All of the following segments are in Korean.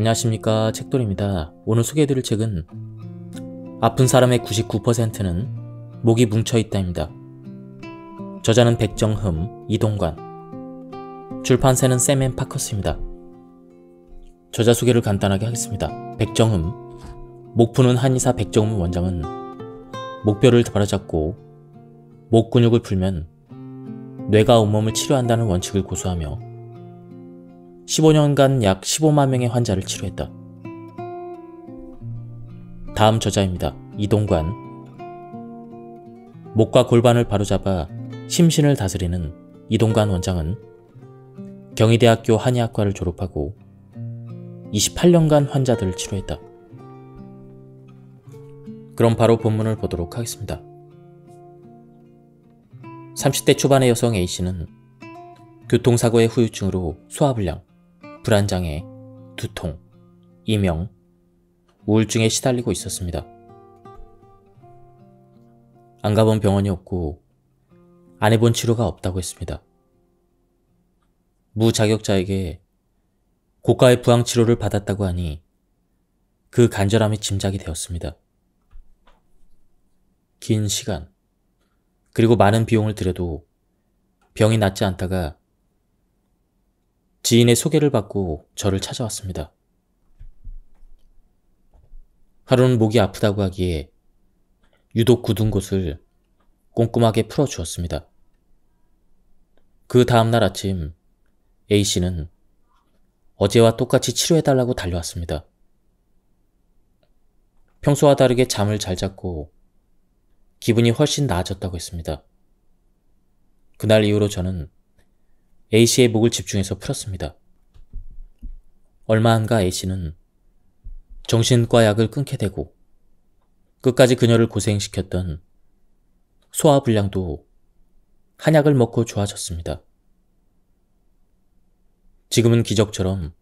안녕하십니까 책돌입니다. 오늘 소개해드릴 책은 아픈 사람의 99%는 목이 뭉쳐있다입니다. 저자는 백정흠, 이동관 출판사는 샘앤 파커스입니다. 저자 소개를 간단하게 하겠습니다. 백정흠 목푸는 한의사 백정흠 원장은 목뼈를 바라잡고목 근육을 풀면 뇌가 온몸을 치료한다는 원칙을 고수하며 15년간 약 15만 명의 환자를 치료했다. 다음 저자입니다. 이동관 목과 골반을 바로잡아 심신을 다스리는 이동관 원장은 경희대학교 한의학과를 졸업하고 28년간 환자들을 치료했다. 그럼 바로 본문을 보도록 하겠습니다. 30대 초반의 여성 A씨는 교통사고의 후유증으로 소화불량, 불안장애, 두통, 이명, 우울증에 시달리고 있었습니다. 안 가본 병원이 없고 안 해본 치료가 없다고 했습니다. 무자격자에게 고가의 부항 치료를 받았다고 하니 그 간절함이 짐작이 되었습니다. 긴 시간, 그리고 많은 비용을 들여도 병이 낫지 않다가 지인의 소개를 받고 저를 찾아왔습니다. 하루는 목이 아프다고 하기에 유독 굳은 곳을 꼼꼼하게 풀어주었습니다. 그 다음날 아침 A씨는 어제와 똑같이 치료해달라고 달려왔습니다. 평소와 다르게 잠을 잘 잤고 기분이 훨씬 나아졌다고 했습니다. 그날 이후로 저는 A씨의 목을 집중해서 풀었습니다. 얼마 안가 A씨는 정신과 약을 끊게 되고 끝까지 그녀를 고생시켰던 소화불량도 한약을 먹고 좋아졌습니다. 지금은 기적처럼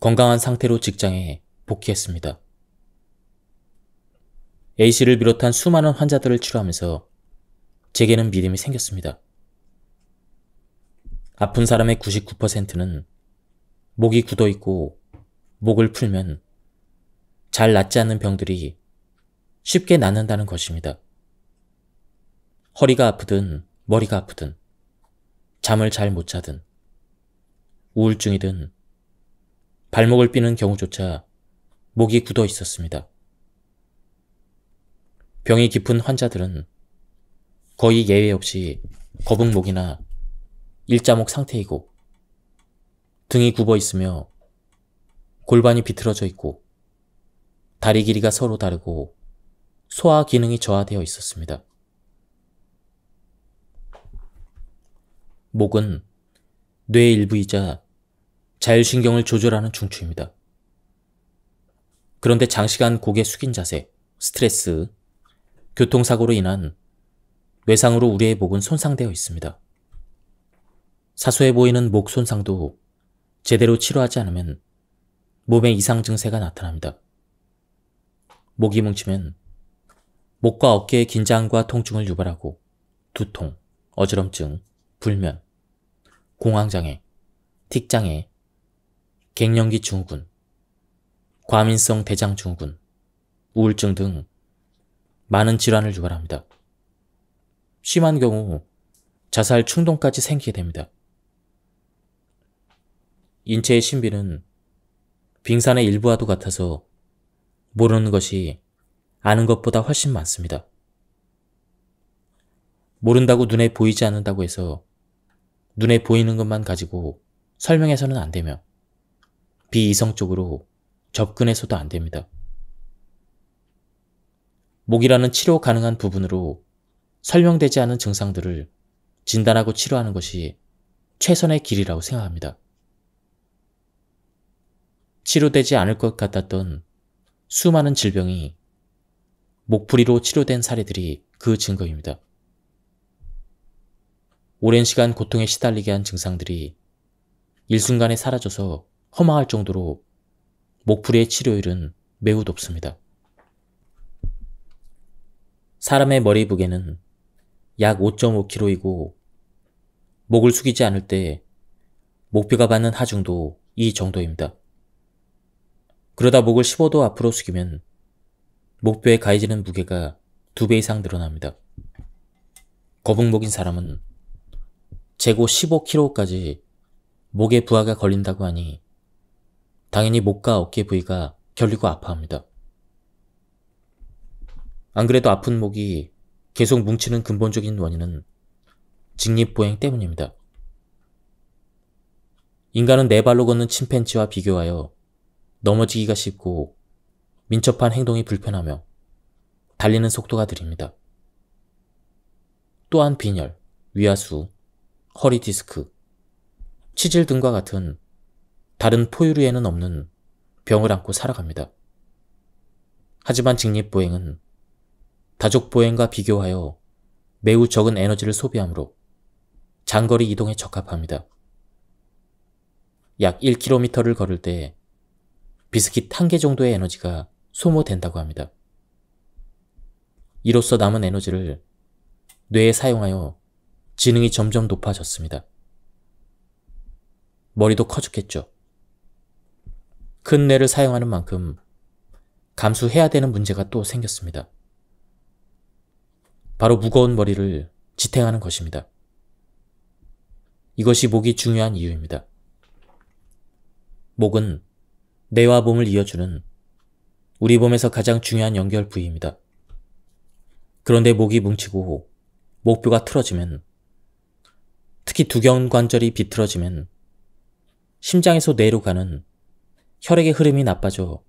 건강한 상태로 직장에 복귀했습니다. A씨를 비롯한 수많은 환자들을 치료하면서 제게는 믿음이 생겼습니다. 아픈 사람의 99%는 목이 굳어있고 목을 풀면 잘 낫지 않는 병들이 쉽게 낫는다는 것입니다. 허리가 아프든 머리가 아프든 잠을 잘 못 자든 우울증이든 발목을 삐는 경우조차 목이 굳어 있었습니다. 병이 깊은 환자들은 거의 예외 없이 거북목이나 일자목 상태이고 등이 굽어 있으며 골반이 비틀어져 있고 다리 길이가 서로 다르고 소화 기능이 저하되어 있었습니다. 목은 뇌의 일부이자 자율신경을 조절하는 중추입니다. 그런데 장시간 고개 숙인 자세, 스트레스, 교통사고로 인한 외상으로 우리의 목은 손상되어 있습니다. 사소해 보이는 목 손상도 제대로 치료하지 않으면 몸에 이상 증세가 나타납니다. 목이 뭉치면 목과 어깨의 긴장과 통증을 유발하고 두통, 어지럼증, 불면, 공황장애, 틱장애, 갱년기 증후군, 과민성 대장 증후군, 우울증 등 많은 질환을 유발합니다. 심한 경우 자살 충동까지 생기게 됩니다. 인체의 신비는 빙산의 일부와도 같아서 모르는 것이 아는 것보다 훨씬 많습니다. 모른다고 눈에 보이지 않는다고 해서 눈에 보이는 것만 가지고 설명해서는 안 되며 비이성적으로 접근해서도 안 됩니다. 목이라는 치료 가능한 부분으로 설명되지 않은 증상들을 진단하고 치료하는 것이 최선의 길이라고 생각합니다. 치료되지 않을 것 같았던 수많은 질병이 목풀이로 치료된 사례들이 그 증거입니다. 오랜 시간 고통에 시달리게 한 증상들이 일순간에 사라져서 허망할 정도로 목풀이의 치료율은 매우 높습니다. 사람의 머리 부게는약 5.5kg이고 목을 숙이지 않을 때 목뼈가 받는 하중도 이 정도입니다. 그러다 목을 15도 앞으로 숙이면 목뼈에 가해지는 무게가 두 배 이상 늘어납니다. 거북목인 사람은 재고 15kg까지 목에 부하가 걸린다고 하니 당연히 목과 어깨 부위가 결리고 아파합니다. 안 그래도 아픈 목이 계속 뭉치는 근본적인 원인은 직립보행 때문입니다. 인간은 네 발로 걷는 침팬지와 비교하여 넘어지기가 쉽고 민첩한 행동이 불편하며 달리는 속도가 느립니다. 또한 빈혈, 위아수, 허리 디스크, 치질 등과 같은 다른 포유류에는 없는 병을 안고 살아갑니다. 하지만 직립보행은 다족보행과 비교하여 매우 적은 에너지를 소비하므로 장거리 이동에 적합합니다. 약 1km를 걸을 때 비스킷 한 개 정도의 에너지가 소모된다고 합니다. 이로써 남은 에너지를 뇌에 사용하여 지능이 점점 높아졌습니다. 머리도 커 죽겠죠. 큰 뇌를 사용하는 만큼 감수해야 되는 문제가 또 생겼습니다. 바로 무거운 머리를 지탱하는 것입니다. 이것이 목이 중요한 이유입니다. 목은 뇌와 몸을 이어주는 우리 몸에서 가장 중요한 연결 부위입니다. 그런데 목이 뭉치고 목뼈가 틀어지면 특히 두경 관절이 비틀어지면 심장에서 뇌로 가는 혈액의 흐름이 나빠져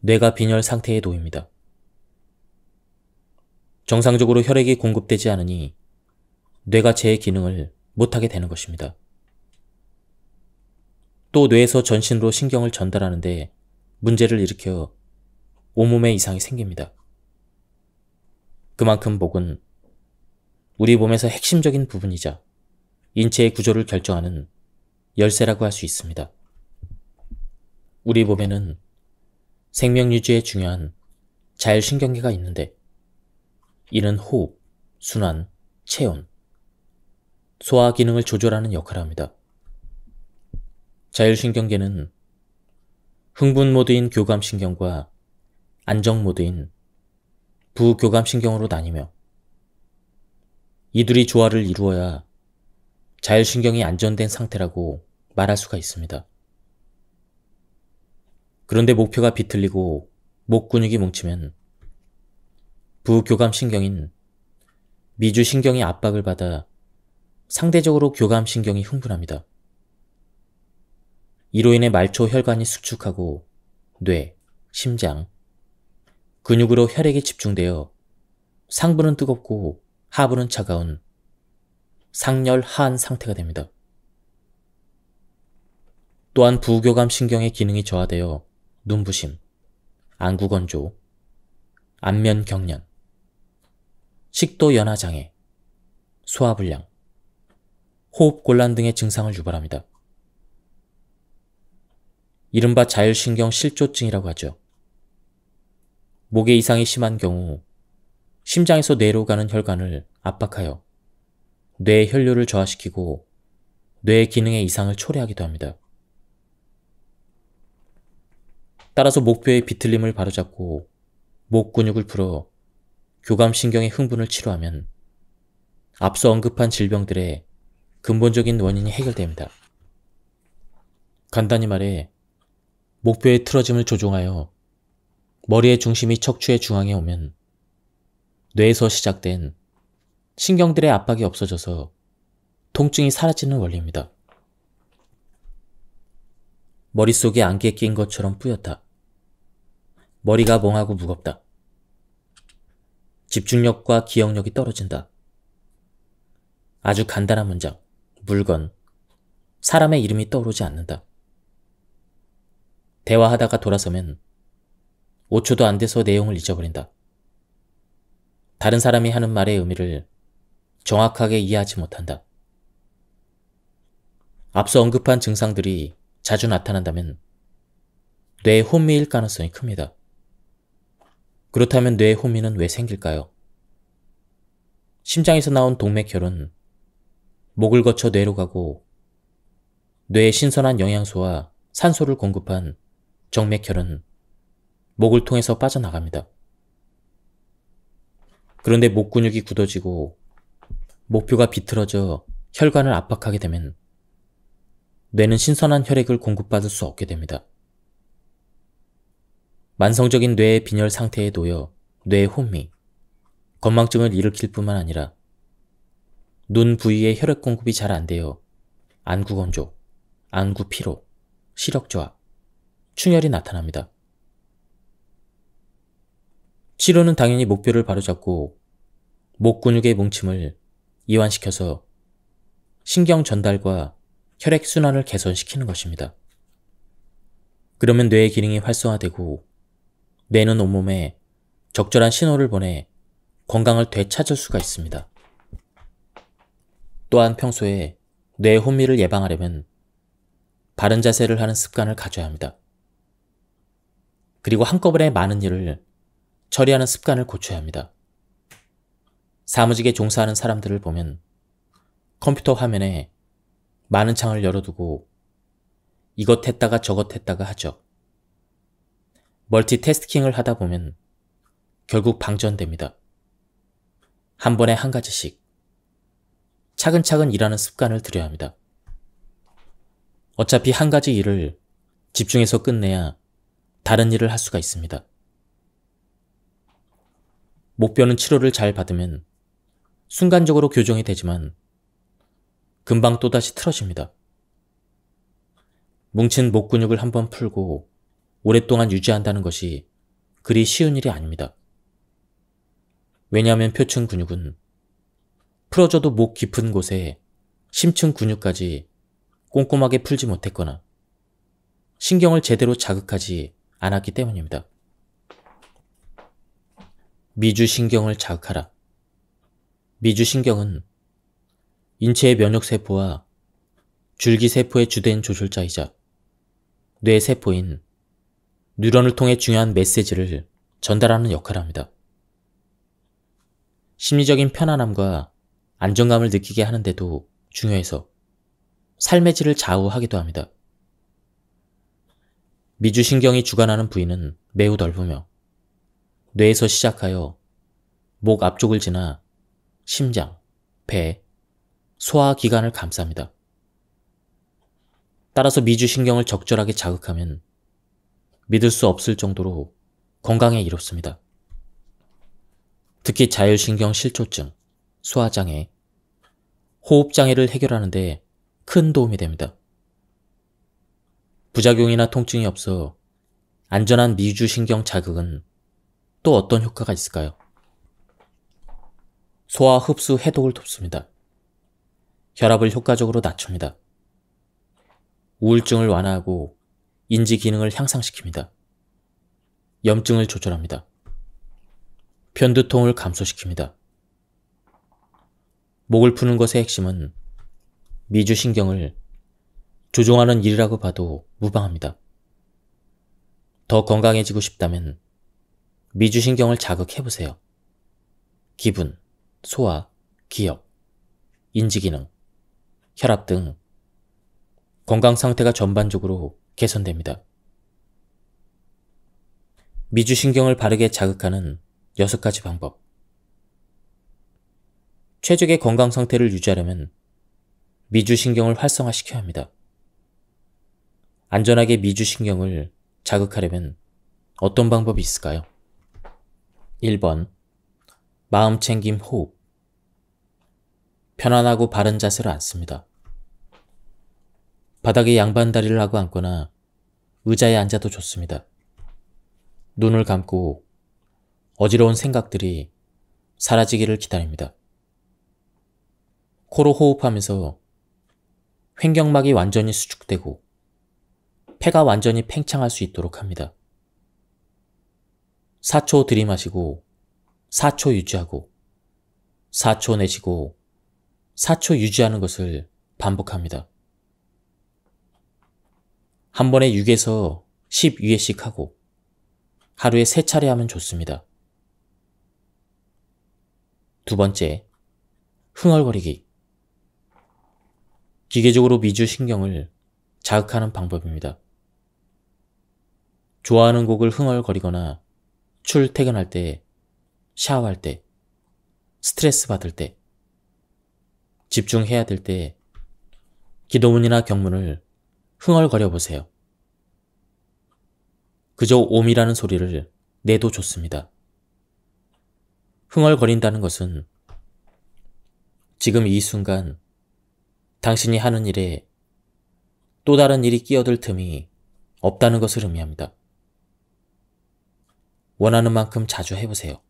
뇌가 빈혈 상태에 놓입니다. 정상적으로 혈액이 공급되지 않으니 뇌가 제 기능을 못하게 되는 것입니다. 또 뇌에서 전신으로 신경을 전달하는데 문제를 일으켜 온몸에 이상이 생깁니다. 그만큼 목은 우리 몸에서 핵심적인 부분이자 인체의 구조를 결정하는 열쇠라고 할 수 있습니다. 우리 몸에는 생명 유지에 중요한 자율신경계가 있는데 이는 호흡, 순환, 체온, 소화 기능을 조절하는 역할을 합니다. 자율신경계는 흥분 모드인 교감신경과 안정 모드인 부교감신경으로 나뉘며 이들이 조화를 이루어야 자율신경이 안전된 상태라고 말할 수가 있습니다. 그런데 목표가 비틀리고 목 근육이 뭉치면 부교감신경인 미주신경이 압박을 받아 상대적으로 교감신경이 흥분합니다. 이로 인해 말초 혈관이 수축하고 뇌, 심장, 근육으로 혈액이 집중되어 상부는 뜨겁고 하부는 차가운 상열 하한 상태가 됩니다. 또한 부교감 신경의 기능이 저하되어 눈부심, 안구건조, 안면 경련, 식도 연화 장애, 소화불량, 호흡 곤란 등의 증상을 유발합니다. 이른바 자율신경 실조증이라고 하죠. 목에 이상이 심한 경우 심장에서 뇌로 가는 혈관을 압박하여 뇌의 혈류를 저하시키고 뇌의 기능의 이상을 초래하기도 합니다. 따라서 목뼈의 비틀림을 바로잡고 목 근육을 풀어 교감신경의 흥분을 치료하면 앞서 언급한 질병들의 근본적인 원인이 해결됩니다. 간단히 말해 목뼈의 틀어짐을 조종하여 머리의 중심이 척추의 중앙에 오면 뇌에서 시작된 신경들의 압박이 없어져서 통증이 사라지는 원리입니다. 머릿속에 안개 낀 것처럼 뿌옇다. 머리가 멍하고 무겁다. 집중력과 기억력이 떨어진다. 아주 간단한 문장, 물건, 사람의 이름이 떠오르지 않는다. 대화하다가 돌아서면 5초도 안 돼서 내용을 잊어버린다. 다른 사람이 하는 말의 의미를 정확하게 이해하지 못한다. 앞서 언급한 증상들이 자주 나타난다면 뇌 혼미일 가능성이 큽니다. 그렇다면 뇌 혼미는 왜 생길까요? 심장에서 나온 동맥혈은 목을 거쳐 뇌로 가고 뇌에 신선한 영양소와 산소를 공급한 정맥혈은 목을 통해서 빠져나갑니다. 그런데 목 근육이 굳어지고 목표가 비틀어져 혈관을 압박하게 되면 뇌는 신선한 혈액을 공급받을 수 없게 됩니다. 만성적인 뇌의 빈혈 상태에 놓여 뇌의 혼미, 건망증을 일으킬 뿐만 아니라 눈 부위의 혈액 공급이 잘 안 되어 안구 건조, 안구 피로, 시력 저하, 충혈이 나타납니다. 치료는 당연히 목표를 바로잡고 목 근육의 뭉침을 이완시켜서 신경 전달과 혈액 순환을 개선시키는 것입니다. 그러면 뇌의 기능이 활성화되고 뇌는 온몸에 적절한 신호를 보내 건강을 되찾을 수가 있습니다. 또한 평소에 뇌 혼미를 예방하려면 바른 자세를 하는 습관을 가져야 합니다. 그리고 한꺼번에 많은 일을 처리하는 습관을 고쳐야 합니다. 사무직에 종사하는 사람들을 보면 컴퓨터 화면에 많은 창을 열어두고 이것 했다가 저것 했다가 하죠. 멀티태스킹을 하다 보면 결국 방전됩니다. 한 번에 한 가지씩 차근차근 일하는 습관을 들여야 합니다. 어차피 한 가지 일을 집중해서 끝내야 다른 일을 할 수가 있습니다. 목뼈는 치료를 잘 받으면 순간적으로 교정이 되지만 금방 또다시 틀어집니다. 뭉친 목 근육을 한번 풀고 오랫동안 유지한다는 것이 그리 쉬운 일이 아닙니다. 왜냐하면 표층 근육은 풀어져도 목 깊은 곳에 심층 근육까지 꼼꼼하게 풀지 못했거나 신경을 제대로 자극하지 않았기 때문입니다. 미주신경을 자극하라. 미주신경은 인체의 면역세포와 줄기세포의 주된 조절자이자 뇌세포인 뉴런을 통해 중요한 메시지를 전달하는 역할을 합니다. 심리적인 편안함과 안정감을 느끼게 하는데도 중요해서 삶의 질을 좌우하기도 합니다. 미주신경이 주관하는 부위는 매우 넓으며 뇌에서 시작하여 목 앞쪽을 지나 심장, 배, 소화기관을 감쌉니다. 따라서 미주신경을 적절하게 자극하면 믿을 수 없을 정도로 건강에 이롭습니다. 특히 자율신경 실초증 소화장애, 호흡장애를 해결하는 데 큰 도움이 됩니다. 부작용이나 통증이 없어 안전한 미주신경 자극은 또 어떤 효과가 있을까요? 소화 흡수 해독을 돕습니다. 혈압을 효과적으로 낮춥니다. 우울증을 완화하고 인지 기능을 향상시킵니다. 염증을 조절합니다. 편두통을 감소시킵니다. 목을 푸는 것의 핵심은 미주신경을 조종하는 일이라고 봐도 무방합니다. 더 건강해지고 싶다면 미주신경을 자극해보세요. 기분, 소화, 기억, 인지기능, 혈압 등 건강 상태가 전반적으로 개선됩니다. 미주신경을 바르게 자극하는 6가지 방법. 최적의 건강 상태를 유지하려면 미주신경을 활성화시켜야 합니다. 안전하게 미주신경을 자극하려면 어떤 방법이 있을까요? 1번 마음 챙김 호흡 편안하고 바른 자세로 앉습니다. 바닥에 양반다리를 하고 앉거나 의자에 앉아도 좋습니다. 눈을 감고 어지러운 생각들이 사라지기를 기다립니다. 코로 호흡하면서 횡격막이 완전히 수축되고 폐가 완전히 팽창할 수 있도록 합니다. 4초 들이마시고 4초 유지하고 4초 내쉬고 4초 유지하는 것을 반복합니다. 한 번에 6에서 10회씩 하고 하루에 3차례 하면 좋습니다. 두 번째, 흥얼거리기. 기계적으로 미주신경을 자극하는 방법입니다. 좋아하는 곡을 흥얼거리거나 출퇴근할 때, 샤워할 때, 스트레스 받을 때, 집중해야 될 때, 기도문이나 경문을 흥얼거려 보세요. 그저 옴이라는 소리를 내도 좋습니다. 흥얼거린다는 것은 지금 이 순간 당신이 하는 일에 또 다른 일이 끼어들 틈이 없다는 것을 의미합니다. 원하는 만큼 자주 해보세요.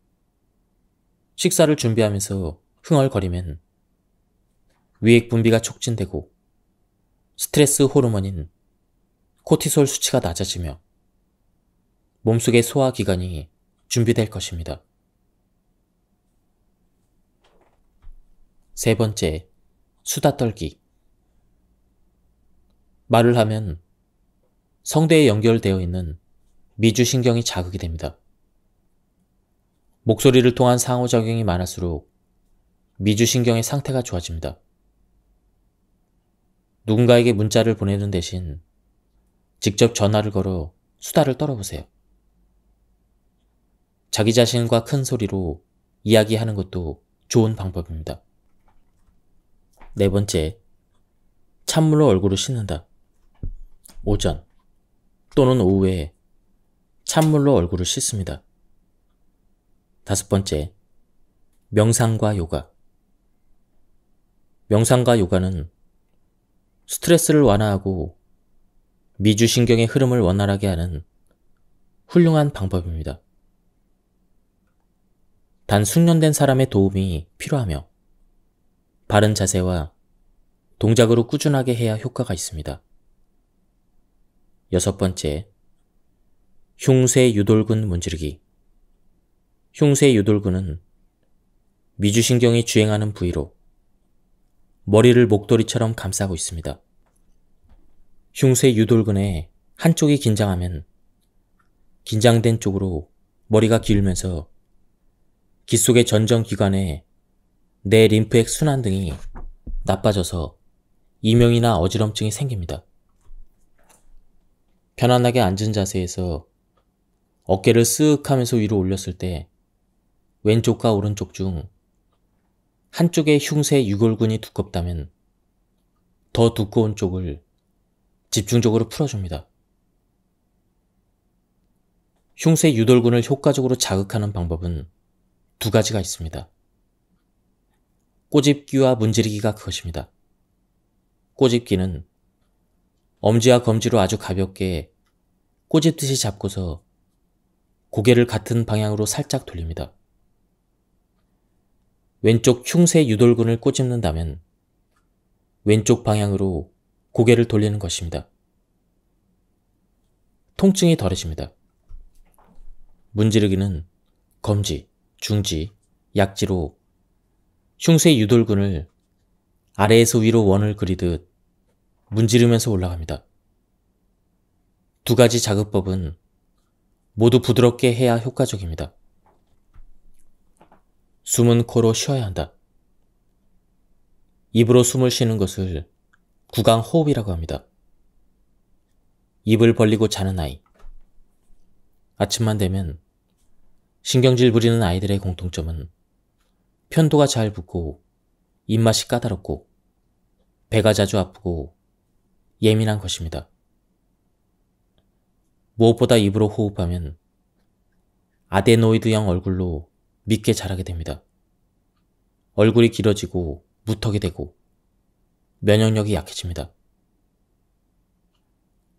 식사를 준비하면서 흥얼거리면 위액 분비가 촉진되고 스트레스 호르몬인 코티솔 수치가 낮아지며 몸속의 소화기관이 준비될 것입니다. 세 번째, 수다 떨기. 말을 하면 성대에 연결되어 있는 미주신경이 자극이 됩니다. 목소리를 통한 상호작용이 많을수록 미주신경의 상태가 좋아집니다. 누군가에게 문자를 보내는 대신 직접 전화를 걸어 수다를 떨어보세요. 자기 자신과 큰 소리로 이야기하는 것도 좋은 방법입니다. 네 번째, 찬물로 얼굴을 씻는다. 오전 또는 오후에 찬물로 얼굴을 씻습니다. 다섯 번째, 명상과 요가. 명상과 요가는 스트레스를 완화하고 미주신경의 흐름을 원활하게 하는 훌륭한 방법입니다. 단 숙련된 사람의 도움이 필요하며 바른 자세와 동작으로 꾸준하게 해야 효과가 있습니다. 여섯 번째, 흉쇄 유돌근 문지르기. 흉쇄 유돌근은 미주신경이 주행하는 부위로 머리를 목도리처럼 감싸고 있습니다. 흉쇄 유돌근의 한쪽이 긴장하면 긴장된 쪽으로 머리가 기울면서 귀 속의 전정기관에 내 림프액 순환 등이 나빠져서 이명이나 어지럼증이 생깁니다. 편안하게 앉은 자세에서 어깨를 쓱 하면서 위로 올렸을 때 왼쪽과 오른쪽 중 한쪽의 흉쇄 유골근이 두껍다면 더 두꺼운 쪽을 집중적으로 풀어줍니다. 흉쇄 유돌근을 효과적으로 자극하는 방법은 두 가지가 있습니다. 꼬집기와 문지르기가 그것입니다. 꼬집기는 엄지와 검지로 아주 가볍게 꼬집듯이 잡고서 고개를 같은 방향으로 살짝 돌립니다. 왼쪽 흉쇄 유돌근을 꼬집는다면 왼쪽 방향으로 고개를 돌리는 것입니다. 통증이 덜해집니다. 문지르기는 검지, 중지, 약지로 흉쇄 유돌근을 아래에서 위로 원을 그리듯 문지르면서 올라갑니다. 두 가지 자극법은 모두 부드럽게 해야 효과적입니다. 숨은 코로 쉬어야 한다. 입으로 숨을 쉬는 것을 구강 호흡이라고 합니다. 입을 벌리고 자는 아이. 아침만 되면 신경질 부리는 아이들의 공통점은 편도가 잘 붙고 입맛이 까다롭고 배가 자주 아프고 예민한 것입니다. 무엇보다 입으로 호흡하면 아데노이드형 얼굴로 믿게 자라게 됩니다. 얼굴이 길어지고 무턱이 되고 면역력이 약해집니다.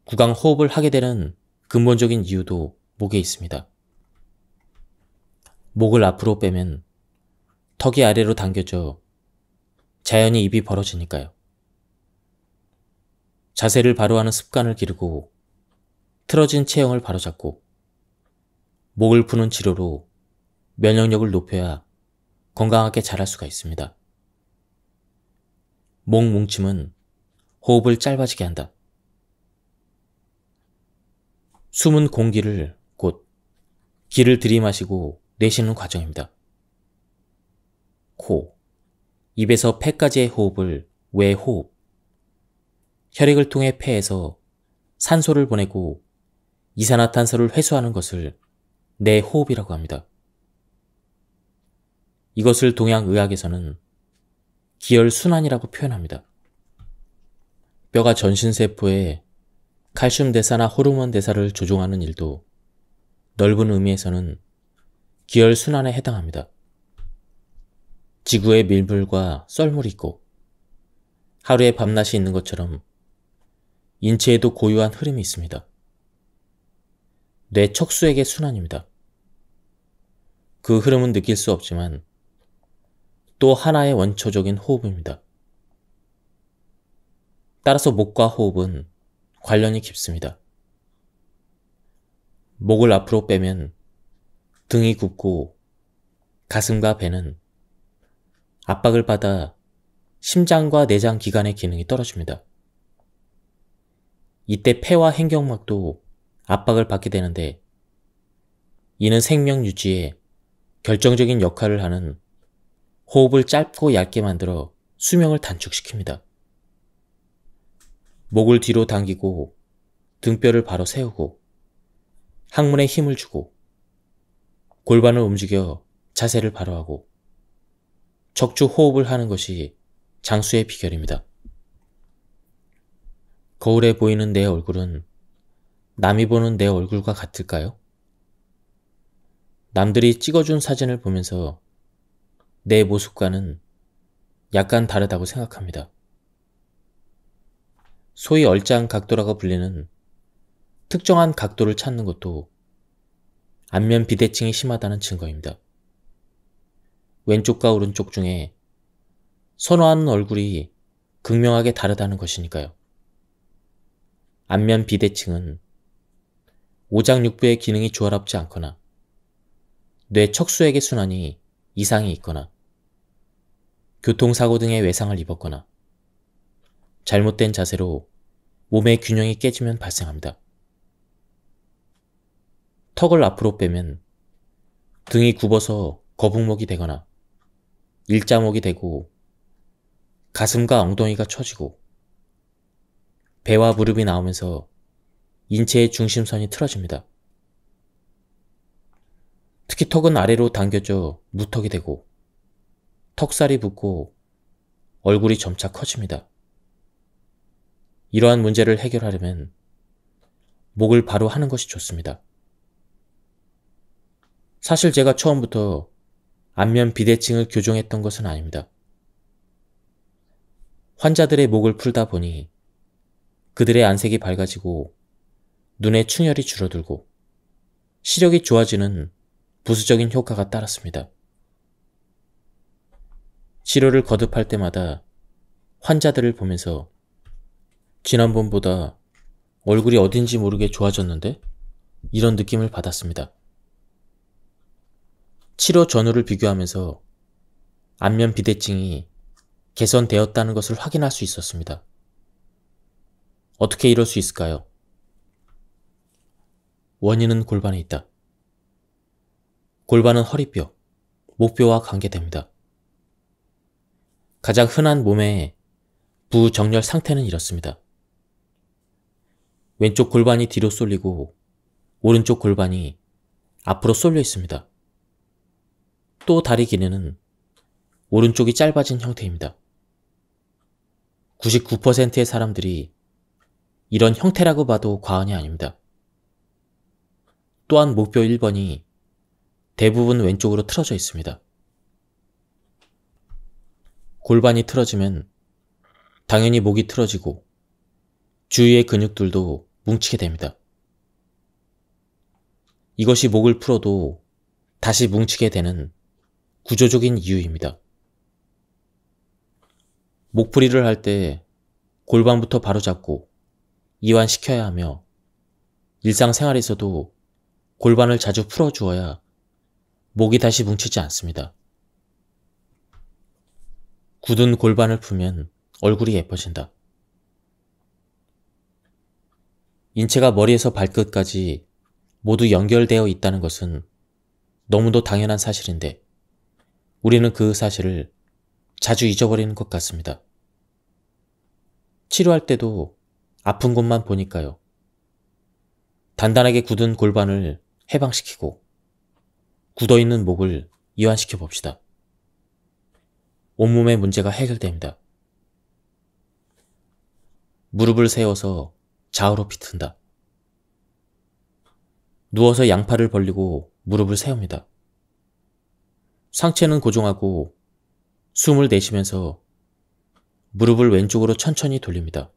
구강 호흡을 하게 되는 근본적인 이유도 목에 있습니다. 목을 앞으로 빼면 턱이 아래로 당겨져 자연히 입이 벌어지니까요. 자세를 바로 하는 습관을 기르고 틀어진 체형을 바로잡고 목을 푸는 치료로 면역력을 높여야 건강하게 자랄 수가 있습니다. 목 뭉침은 호흡을 짧아지게 한다. 숨은 공기를 곧 기를 들이마시고 내쉬는 과정입니다. 코, 입에서 폐까지의 호흡을 외호흡, 혈액을 통해 폐에서 산소를 보내고 이산화탄소를 회수하는 것을 내호흡이라고 합니다. 이것을 동양의학에서는 기혈순환이라고 표현합니다. 뼈가 전신세포에 칼슘 대사나 호르몬 대사를 조종하는 일도 넓은 의미에서는 기혈순환에 해당합니다. 지구에 밀물과 썰물이 있고 하루에 밤낮이 있는 것처럼 인체에도 고유한 흐름이 있습니다. 뇌 척수에게 순환입니다. 그 흐름은 느낄 수 없지만 또 하나의 원초적인 호흡입니다. 따라서 목과 호흡은 관련이 깊습니다. 목을 앞으로 빼면 등이 굽고 가슴과 배는 압박을 받아 심장과 내장 기관의 기능이 떨어집니다. 이때 폐와 행경막도 압박을 받게 되는데 이는 생명 유지에 결정적인 역할을 하는 호흡을 짧고 얇게 만들어 수명을 단축시킵니다. 목을 뒤로 당기고 등뼈를 바로 세우고 항문에 힘을 주고 골반을 움직여 자세를 바로 하고 적주 호흡을 하는 것이 장수의 비결입니다. 거울에 보이는 내 얼굴은 남이 보는 내 얼굴과 같을까요? 남들이 찍어준 사진을 보면서 내 모습과는 약간 다르다고 생각합니다. 소위 얼짱 각도라고 불리는 특정한 각도를 찾는 것도 안면 비대칭이 심하다는 증거입니다. 왼쪽과 오른쪽 중에 선호하는 얼굴이 극명하게 다르다는 것이니까요. 안면 비대칭은 오장육부의 기능이 조화롭지 않거나 뇌 척수액의 순환이 이상이 있거나 교통사고 등의 외상을 입었거나 잘못된 자세로 몸의 균형이 깨지면 발생합니다. 턱을 앞으로 빼면 등이 굽어서 거북목이 되거나 일자목이 되고 가슴과 엉덩이가 처지고 배와 무릎이 나오면서 인체의 중심선이 틀어집니다. 특히 턱은 아래로 당겨져 무턱이 되고 턱살이 붙고 얼굴이 점차 커집니다. 이러한 문제를 해결하려면 목을 바로 하는 것이 좋습니다. 사실 제가 처음부터 안면 비대칭을 교정했던 것은 아닙니다. 환자들의 목을 풀다 보니 그들의 안색이 밝아지고 눈의 충혈이 줄어들고 시력이 좋아지는 부수적인 효과가 따랐습니다. 치료를 거듭할 때마다 환자들을 보면서 지난번보다 얼굴이 어딘지 모르게 좋아졌는데 이런 느낌을 받았습니다. 치료 전후를 비교하면서 안면 비대칭이 개선되었다는 것을 확인할 수 있었습니다. 어떻게 이럴 수 있을까요? 원인은 골반에 있다. 골반은 허리뼈, 목뼈와 관계됩니다. 가장 흔한 몸의 부정렬 상태는 이렇습니다. 왼쪽 골반이 뒤로 쏠리고 오른쪽 골반이 앞으로 쏠려 있습니다. 또 다리 기내는 오른쪽이 짧아진 형태입니다. 99%의 사람들이 이런 형태라고 봐도 과언이 아닙니다. 또한 목표 1번이 대부분 왼쪽으로 틀어져 있습니다. 골반이 틀어지면 당연히 목이 틀어지고 주위의 근육들도 뭉치게 됩니다. 이것이 목을 풀어도 다시 뭉치게 되는 구조적인 이유입니다. 목풀이를 할 때 골반부터 바로잡고 이완시켜야 하며 일상생활에서도 골반을 자주 풀어주어야 목이 다시 뭉치지 않습니다. 굳은 골반을 풀면 얼굴이 예뻐진다. 인체가 머리에서 발끝까지 모두 연결되어 있다는 것은 너무도 당연한 사실인데 우리는 그 사실을 자주 잊어버리는 것 같습니다. 치료할 때도 아픈 곳만 보니까요. 단단하게 굳은 골반을 해방시키고 굳어있는 목을 이완시켜 봅시다. 온몸의 문제가 해결됩니다. 무릎을 세워서 좌우로 비튼다. 누워서 양팔을 벌리고 무릎을 세웁니다. 상체는 고정하고 숨을 내쉬면서 무릎을 왼쪽으로 천천히 돌립니다.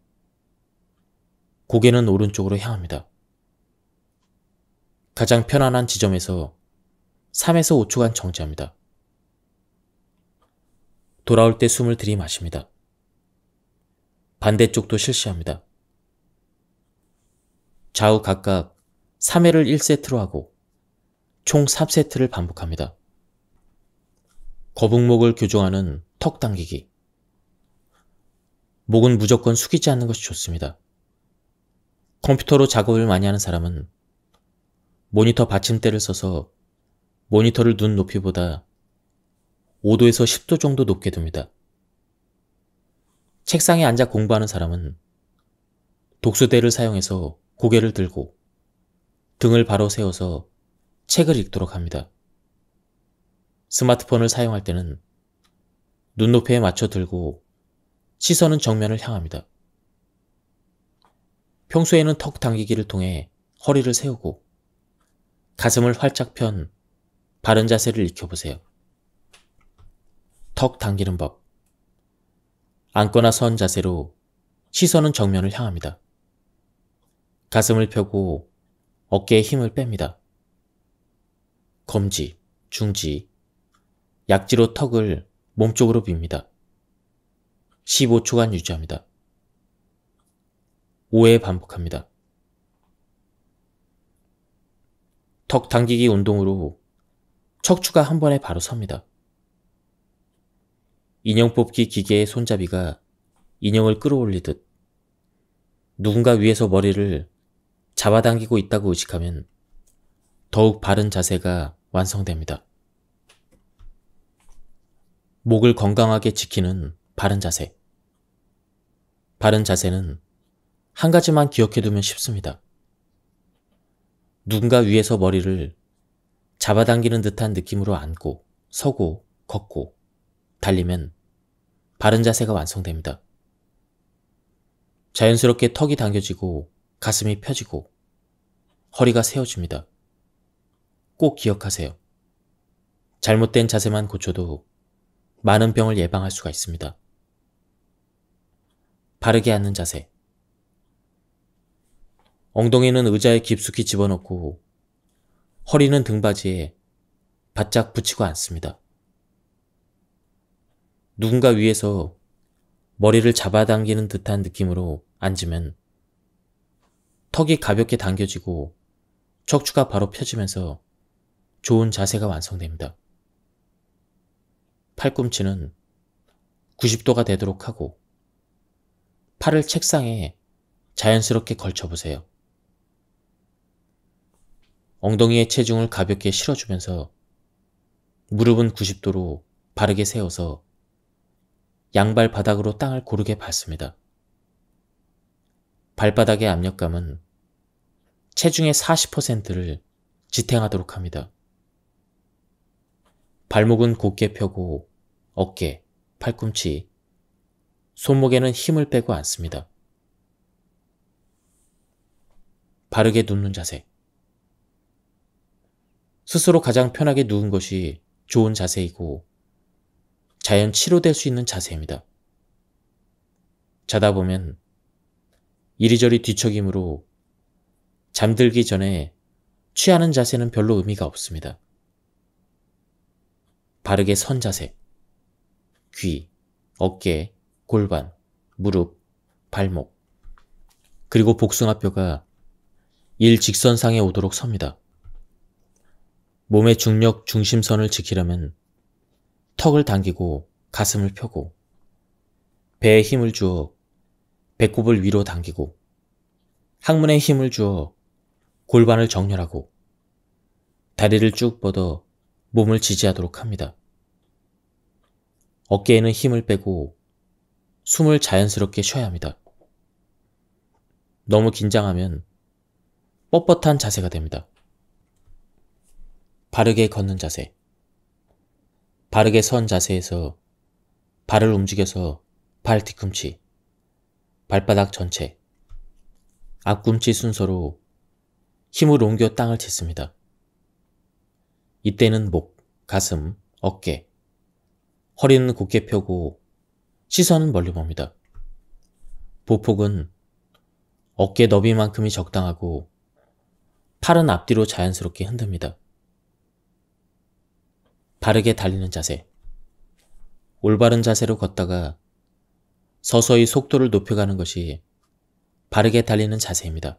고개는 오른쪽으로 향합니다. 가장 편안한 지점에서 3에서 5초간 정지합니다. 돌아올 때 숨을 들이마십니다. 반대쪽도 실시합니다. 좌우 각각 3회를 1세트로 하고 총 3세트를 반복합니다. 거북목을 교정하는 턱 당기기. 목은 무조건 숙이지 않는 것이 좋습니다. 컴퓨터로 작업을 많이 하는 사람은 모니터 받침대를 써서 모니터를 눈 높이보다 5도에서 10도 정도 높게 둡니다. 책상에 앉아 공부하는 사람은 독수대를 사용해서 고개를 들고 등을 바로 세워서 책을 읽도록 합니다. 스마트폰을 사용할 때는 눈높이에 맞춰 들고 시선은 정면을 향합니다. 평소에는 턱 당기기를 통해 허리를 세우고 가슴을 활짝 편 바른 자세를 익혀보세요. 턱 당기는 법. 앉거나 선 자세로 시선은 정면을 향합니다. 가슴을 펴고 어깨에 힘을 뺍니다. 검지, 중지, 약지로 턱을 몸쪽으로 빕니다. 15초간 유지합니다. 5회 반복합니다. 턱 당기기 운동으로 척추가 한 번에 바로 섭니다. 인형 뽑기 기계의 손잡이가 인형을 끌어올리듯 누군가 위에서 머리를 잡아당기고 있다고 의식하면 더욱 바른 자세가 완성됩니다. 목을 건강하게 지키는 바른 자세. 바른 자세는 한 가지만 기억해두면 쉽습니다. 누군가 위에서 머리를 잡아당기는 듯한 느낌으로 앉고 서고 걷고 달리면 바른 자세가 완성됩니다. 자연스럽게 턱이 당겨지고 가슴이 펴지고 허리가 세워집니다. 꼭 기억하세요. 잘못된 자세만 고쳐도 많은 병을 예방할 수가 있습니다. 바르게 앉는 자세. 엉덩이는 의자에 깊숙이 집어넣고 허리는 등받이에 바짝 붙이고 앉습니다. 누군가 위에서 머리를 잡아당기는 듯한 느낌으로 앉으면 턱이 가볍게 당겨지고 척추가 바로 펴지면서 좋은 자세가 완성됩니다. 팔꿈치는 90도가 되도록 하고 팔을 책상에 자연스럽게 걸쳐보세요. 엉덩이에 체중을 가볍게 실어주면서 무릎은 90도로 바르게 세워서 양발 바닥으로 땅을 고르게 밟습니다. 발바닥의 압력감은 체중의 40%를 지탱하도록 합니다. 발목은 곧게 펴고 어깨, 팔꿈치, 손목에는 힘을 빼고 앉습니다. 바르게 눕는 자세. 스스로 가장 편하게 누운 것이 좋은 자세이고 자연 치료될 수 있는 자세입니다. 자다 보면 이리저리 뒤척임으로 잠들기 전에 취하는 자세는 별로 의미가 없습니다. 바르게 선 자세, 귀, 어깨, 골반, 무릎, 발목, 그리고 복숭아뼈가 일직선상에 오도록 섭니다. 몸의 중력 중심선을 지키려면 턱을 당기고 가슴을 펴고 배에 힘을 주어 배꼽을 위로 당기고 항문에 힘을 주어 골반을 정렬하고 다리를 쭉 뻗어 몸을 지지하도록 합니다. 어깨에는 힘을 빼고 숨을 자연스럽게 쉬어야 합니다. 너무 긴장하면 뻣뻣한 자세가 됩니다. 바르게 걷는 자세. 바르게 선 자세에서 발을 움직여서 발 뒤꿈치, 발바닥 전체, 앞꿈치 순서로 힘을 옮겨 땅을 딛습니다. 이때는 목, 가슴, 어깨, 허리는 곧게 펴고 시선은 멀리 봅니다. 보폭은 어깨 너비만큼이 적당하고 팔은 앞뒤로 자연스럽게 흔듭니다. 바르게 달리는 자세. 올바른 자세로 걷다가 서서히 속도를 높여가는 것이 바르게 달리는 자세입니다.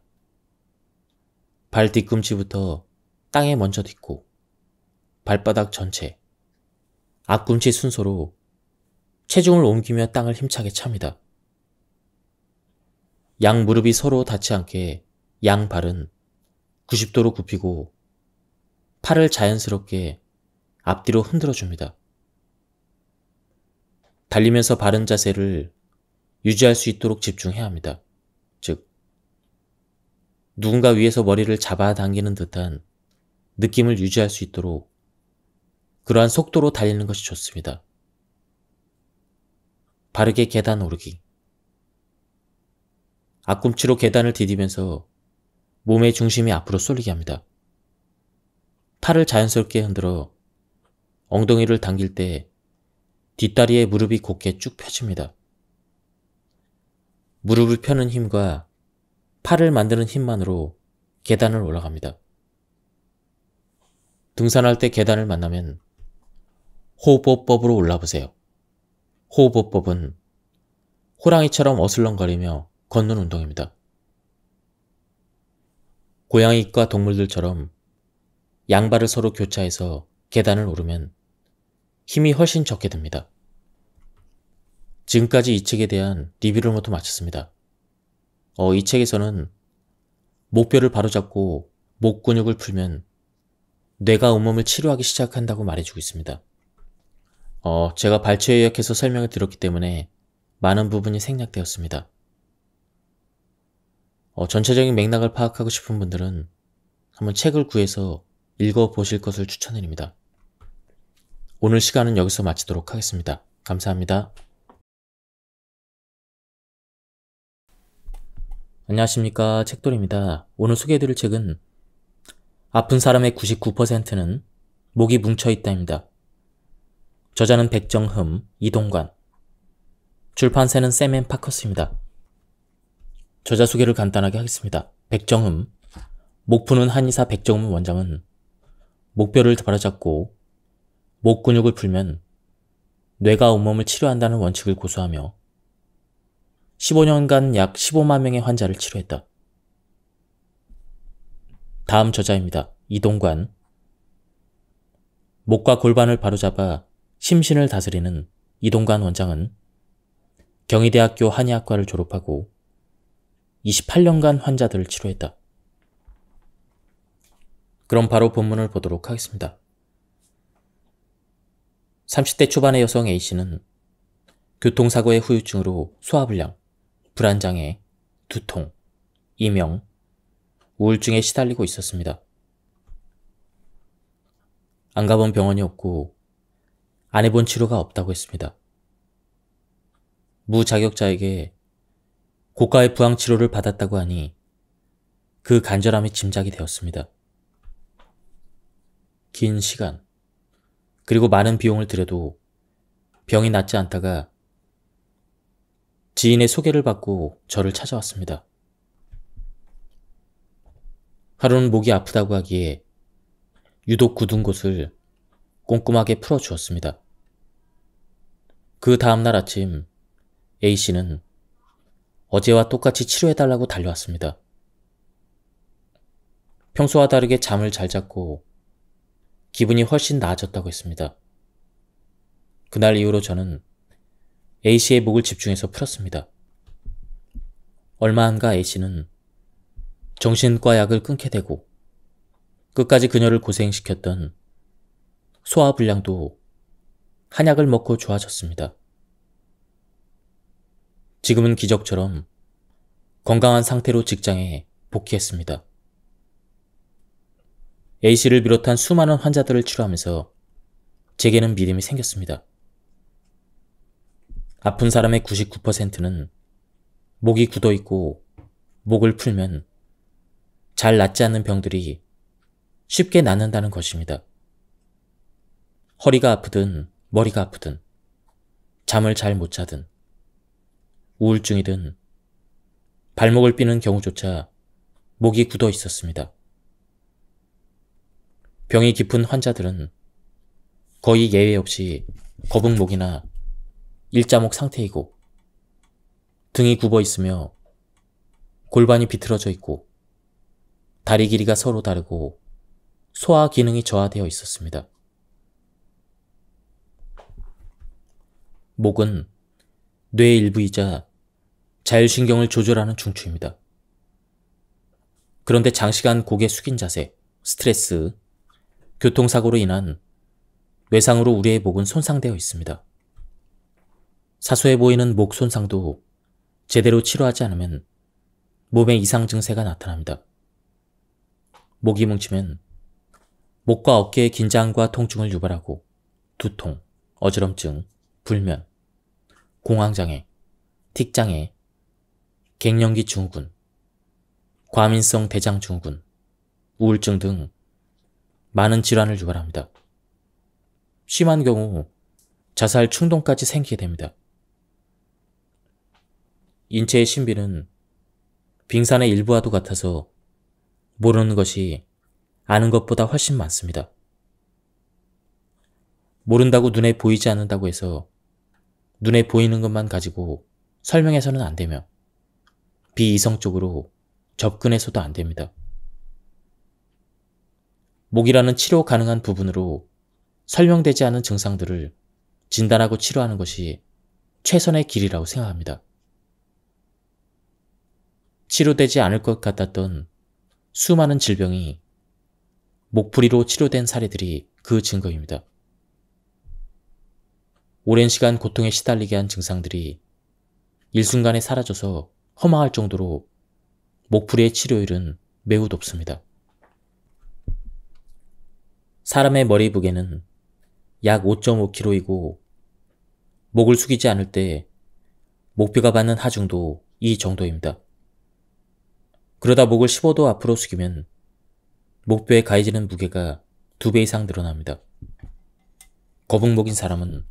발 뒤꿈치부터 땅에 먼저 딛고 발바닥 전체, 앞꿈치 순서로 체중을 옮기며 땅을 힘차게 찹니다. 양 무릎이 서로 닿지 않게 양 발은 90도로 굽히고 팔을 자연스럽게 앞뒤로 흔들어 줍니다. 달리면서 바른 자세를 유지할 수 있도록 집중해야 합니다. 즉, 누군가 위에서 머리를 잡아당기는 듯한 느낌을 유지할 수 있도록 그러한 속도로 달리는 것이 좋습니다. 바르게 계단 오르기. 앞꿈치로 계단을 디디면서 몸의 중심이 앞으로 쏠리게 합니다. 팔을 자연스럽게 흔들어 엉덩이를 당길 때 뒷다리의 무릎이 곧게 쭉 펴집니다. 무릎을 펴는 힘과 팔을 만드는 힘만으로 계단을 올라갑니다. 등산할 때 계단을 만나면 호흡법으로 올라보세요. 호흡법은 호랑이처럼 어슬렁거리며 걷는 운동입니다. 고양이과 동물들처럼 양발을 서로 교차해서 계단을 오르면 힘이 훨씬 적게 됩니다. 지금까지 이 책에 대한 리뷰를 모두 마쳤습니다. 어, 이 책에서는 목뼈를 바로잡고 목 근육을 풀면 뇌가 온몸을 치료하기 시작한다고 말해주고 있습니다. 어, 제가 발췌 의약해서 설명을 드렸기 때문에 많은 부분이 생략되었습니다. 어, 전체적인 맥락을 파악하고 싶은 분들은 한번 책을 구해서 읽어보실 것을 추천드립니다. 오늘 시간은 여기서 마치도록 하겠습니다. 감사합니다. 안녕하십니까 책돌입니다. 오늘 소개해드릴 책은 아픈 사람의 99%는 목이 뭉쳐있다입니다. 저자는 백정흠, 이동관 출판사는 샘앤파커스입니다. 저자 소개를 간단하게 하겠습니다. 백정흠 목푸는 한의사 백정흠 원장은 목뼈를 바라잡고 목 근육을 풀면 뇌가 온몸을 치료한다는 원칙을 고수하며 15년간 약 15만 명의 환자를 치료했다. 다음 저자입니다. 이동관 목과 골반을 바로잡아 심신을 다스리는 이동관 원장은 경희대학교 한의학과를 졸업하고 28년간 환자들을 치료했다. 그럼 바로 본문을 보도록 하겠습니다. 30대 초반의 여성 A씨는 교통사고의 후유증으로 소화불량, 불안장애, 두통, 이명, 우울증에 시달리고 있었습니다. 안 가본 병원이 없고 안 해본 치료가 없다고 했습니다. 무자격자에게 고가의 부항 치료를 받았다고 하니 그 간절함이 짐작이 되었습니다. 긴 시간, 그리고 많은 비용을 들여도 병이 낫지 않다가 지인의 소개를 받고 저를 찾아왔습니다. 하루는 목이 아프다고 하기에 유독 굳은 곳을 꼼꼼하게 풀어주었습니다. 그 다음날 아침 A씨는 어제와 똑같이 치료해달라고 달려왔습니다. 평소와 다르게 잠을 잘 잤고 기분이 훨씬 나아졌다고 했습니다. 그날 이후로 저는 A씨의 목을 집중해서 풀었습니다. 얼마 안가 A씨는 정신과 약을 끊게 되고 끝까지 그녀를 고생시켰던 소화불량도 한약을 먹고 좋아졌습니다. 지금은 기적처럼 건강한 상태로 직장에 복귀했습니다. A씨를 비롯한 수많은 환자들을 치료하면서 제게는 믿음이 생겼습니다. 아픈 사람의 99%는 목이 굳어있고 목을 풀면 잘 낫지 않는 병들이 쉽게 낫는다는 것입니다. 허리가 아프든 머리가 아프든 잠을 잘 못 자든 우울증이든 발목을 삐는 경우조차 목이 굳어 있었습니다. 병이 깊은 환자들은 거의 예외 없이 거북목이나 일자목 상태이고 등이 굽어 있으며 골반이 비틀어져 있고 다리 길이가 서로 다르고 소화 기능이 저하되어 있었습니다. 목은 뇌의 일부이자 자율신경을 조절하는 중추입니다. 그런데 장시간 고개 숙인 자세, 스트레스, 교통사고로 인한 외상으로 우리의 목은 손상되어 있습니다. 사소해 보이는 목 손상도 제대로 치료하지 않으면 몸에 이상 증세가 나타납니다. 목이 뭉치면 목과 어깨의 긴장과 통증을 유발하고 두통, 어지럼증, 불면, 공황장애, 틱장애, 갱년기 증후군, 과민성 대장 증후군, 우울증 등 많은 질환을 유발합니다. 심한 경우 자살 충동까지 생기게 됩니다. 인체의 신비는 빙산의 일부와도 같아서 모르는 것이 아는 것보다 훨씬 많습니다. 모른다고 눈에 보이지 않는다고 해서 눈에 보이는 것만 가지고 설명해서는 안 되며 비이성적으로 접근해서도 안 됩니다. 목이라는 치료 가능한 부분으로 설명되지 않은 증상들을 진단하고 치료하는 것이 최선의 길이라고 생각합니다. 치료되지 않을 것 같았던 수많은 질병이 목풀이로 치료된 사례들이 그 증거입니다. 오랜 시간 고통에 시달리게 한 증상들이 일순간에 사라져서 허망할 정도로 목풀이의 치료율은 매우 높습니다. 사람의 머리 부게는약 5.5kg이고 목을 숙이지 않을 때 목뼈가 받는 하중도 이 정도입니다. 그러다 목을 15도 앞으로 숙이면 목뼈에 가해지는 무게가 두 배 이상 늘어납니다. 거북목인 사람은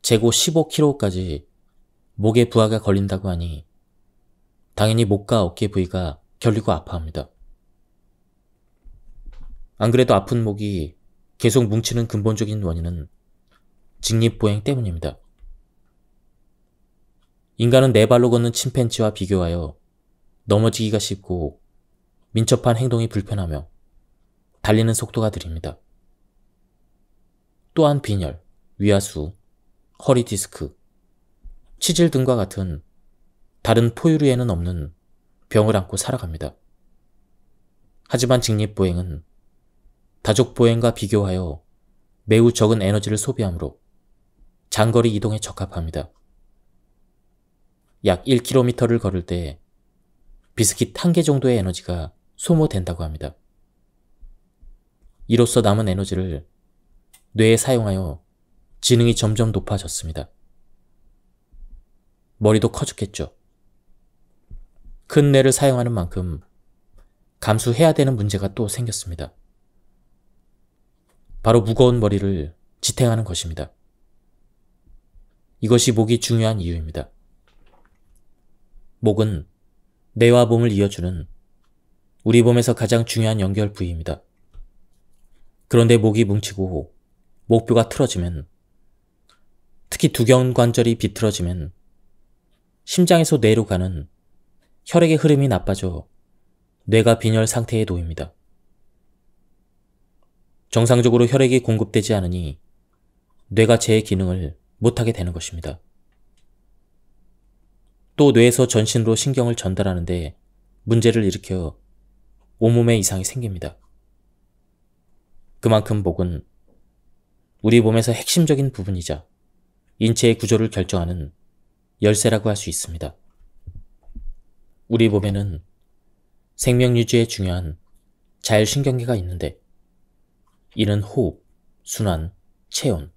재고 15kg까지 목에 부하가 걸린다고 하니 당연히 목과 어깨 부위가 결리고 아파합니다. 안 그래도 아픈 목이 계속 뭉치는 근본적인 원인은 직립보행 때문입니다. 인간은 네 발로 걷는 침팬지와 비교하여 넘어지기가 쉽고 민첩한 행동이 불편하며 달리는 속도가 느립니다. 또한 빈혈, 위아수, 허리 디스크, 치질 등과 같은 다른 포유류에는 없는 병을 안고 살아갑니다. 하지만 직립보행은 다족 보행과 비교하여 매우 적은 에너지를 소비하므로 장거리 이동에 적합합니다. 약 1km를 걸을 때 비스킷 1개 정도의 에너지가 소모된다고 합니다. 이로써 남은 에너지를 뇌에 사용하여 지능이 점점 높아졌습니다. 머리도 커졌겠죠. 큰 뇌를 사용하는 만큼 감수해야 되는 문제가 또 생겼습니다. 바로 무거운 머리를 지탱하는 것입니다. 이것이 목이 중요한 이유입니다. 목은 뇌와 몸을 이어주는 우리 몸에서 가장 중요한 연결 부위입니다. 그런데 목이 뭉치고 목뼈가 틀어지면 특히 두경 관절이 비틀어지면 심장에서 뇌로 가는 혈액의 흐름이 나빠져 뇌가 빈혈 상태에 놓입니다. 정상적으로 혈액이 공급되지 않으니 뇌가 제 기능을 못하게 되는 것입니다. 또 뇌에서 전신으로 신경을 전달하는데 문제를 일으켜 온몸에 이상이 생깁니다. 그만큼 복은 우리 몸에서 핵심적인 부분이자 인체의 구조를 결정하는 열쇠라고 할 수 있습니다. 우리 몸에는 생명 유지에 중요한 자율신경계가 있는데 이는 호흡, 순환, 체온,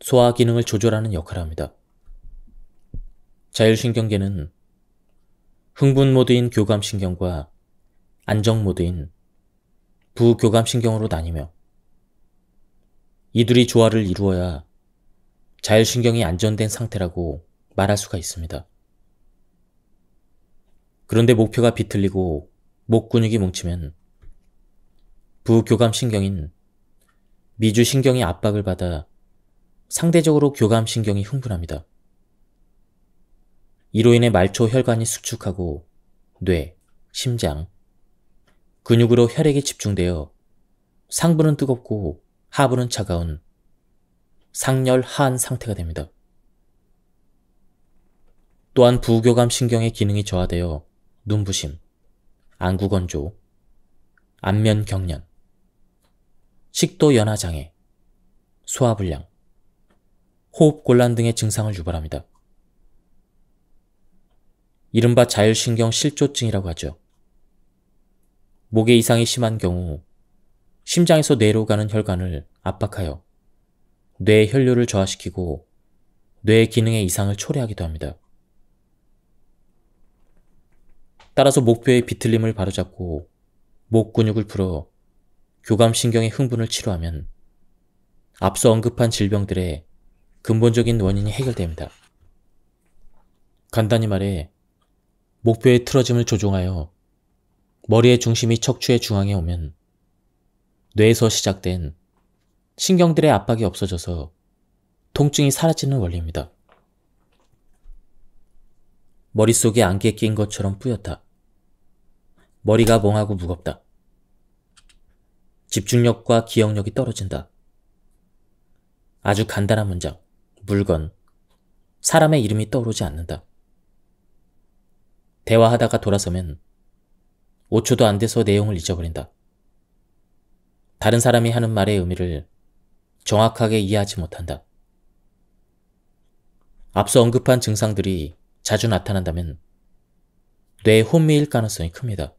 소화 기능을 조절하는 역할을 합니다. 자율신경계는 흥분 모드인 교감신경과 안정 모드인 부교감신경으로 나뉘며 이들이 조화를 이루어야 자율신경이 안전된 상태라고 말할 수가 있습니다. 그런데 목표가 비틀리고 목 근육이 뭉치면 부교감신경인 미주신경의 압박을 받아 상대적으로 교감신경이 흥분합니다. 이로 인해 말초 혈관이 수축하고 뇌, 심장, 근육으로 혈액이 집중되어 상부는 뜨겁고 하부는 차가운 상열하한 상태가 됩니다. 또한 부교감 신경의 기능이 저하되어 눈부심, 안구건조, 안면 경련, 식도 연하 장애, 소화 불량, 호흡 곤란 등의 증상을 유발합니다. 이른바 자율신경 실조증이라고 하죠. 목에 이상이 심한 경우 심장에서 뇌로 가는 혈관을 압박하여 뇌의 혈류를 저하시키고 뇌의 기능의 이상을 초래하기도 합니다. 따라서 목뼈의 비틀림을 바로잡고 목 근육을 풀어 교감신경의 흥분을 치료하면 앞서 언급한 질병들의 근본적인 원인이 해결됩니다. 간단히 말해 목뼈의 틀어짐을 조종하여 머리의 중심이 척추의 중앙에 오면 뇌에서 시작된 신경들의 압박이 없어져서 통증이 사라지는 원리입니다. 머릿속에 안개 낀 것처럼 뿌옇다. 머리가 멍하고 무겁다. 집중력과 기억력이 떨어진다. 아주 간단한 문장, 물건, 사람의 이름이 떠오르지 않는다. 대화하다가 돌아서면 5초도 안 돼서 내용을 잊어버린다. 다른 사람이 하는 말의 의미를 정확하게 이해하지 못한다. 앞서 언급한 증상들이 자주 나타난다면 뇌 혼미일 가능성이 큽니다.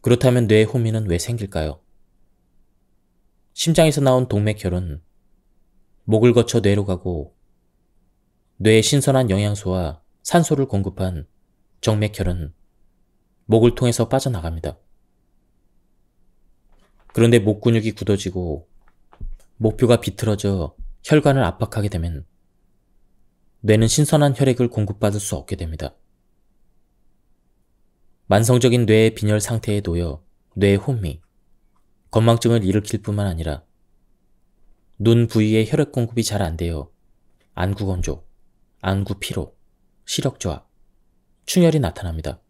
그렇다면 뇌의 호미는 왜 생길까요? 심장에서 나온 동맥혈은 목을 거쳐 뇌로 가고 뇌에 신선한 영양소와 산소를 공급한 정맥혈은 목을 통해서 빠져나갑니다. 그런데 목 근육이 굳어지고 목표가 비틀어져 혈관을 압박하게 되면 뇌는 신선한 혈액을 공급받을 수 없게 됩니다. 만성적인 뇌의 빈혈 상태에 놓여 뇌 혼미, 건망증을 일으킬 뿐만 아니라 눈부위의 혈액 공급이 잘 안 되어 안구 건조, 안구 피로, 시력 저하, 충혈이 나타납니다.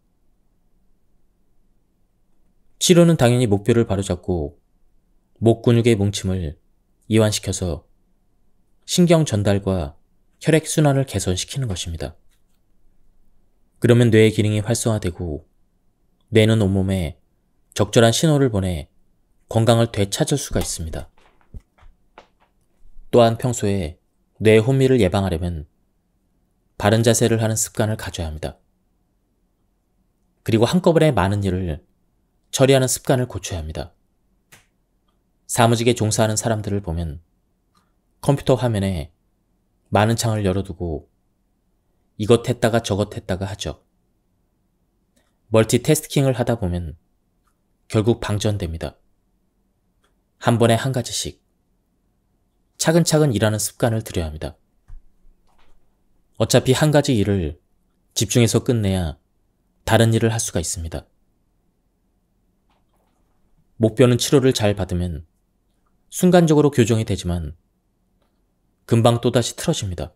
치료는 당연히 목표를 바로잡고 목 근육의 뭉침을 이완시켜서 신경 전달과 혈액 순환을 개선시키는 것입니다. 그러면 뇌의 기능이 활성화되고 뇌는 온몸에 적절한 신호를 보내 건강을 되찾을 수가 있습니다. 또한 평소에 뇌 혼미를 예방하려면 바른 자세를 하는 습관을 가져야 합니다. 그리고 한꺼번에 많은 일을 처리하는 습관을 고쳐야 합니다. 사무직에 종사하는 사람들을 보면 컴퓨터 화면에 많은 창을 열어두고 이것 했다가 저것 했다가 하죠. 멀티태스킹을 하다 보면 결국 방전됩니다. 한 번에 한 가지씩 차근차근 일하는 습관을 들여야 합니다. 어차피 한 가지 일을 집중해서 끝내야 다른 일을 할 수가 있습니다. 목뼈는 치료를 잘 받으면 순간적으로 교정이 되지만 금방 또다시 틀어집니다.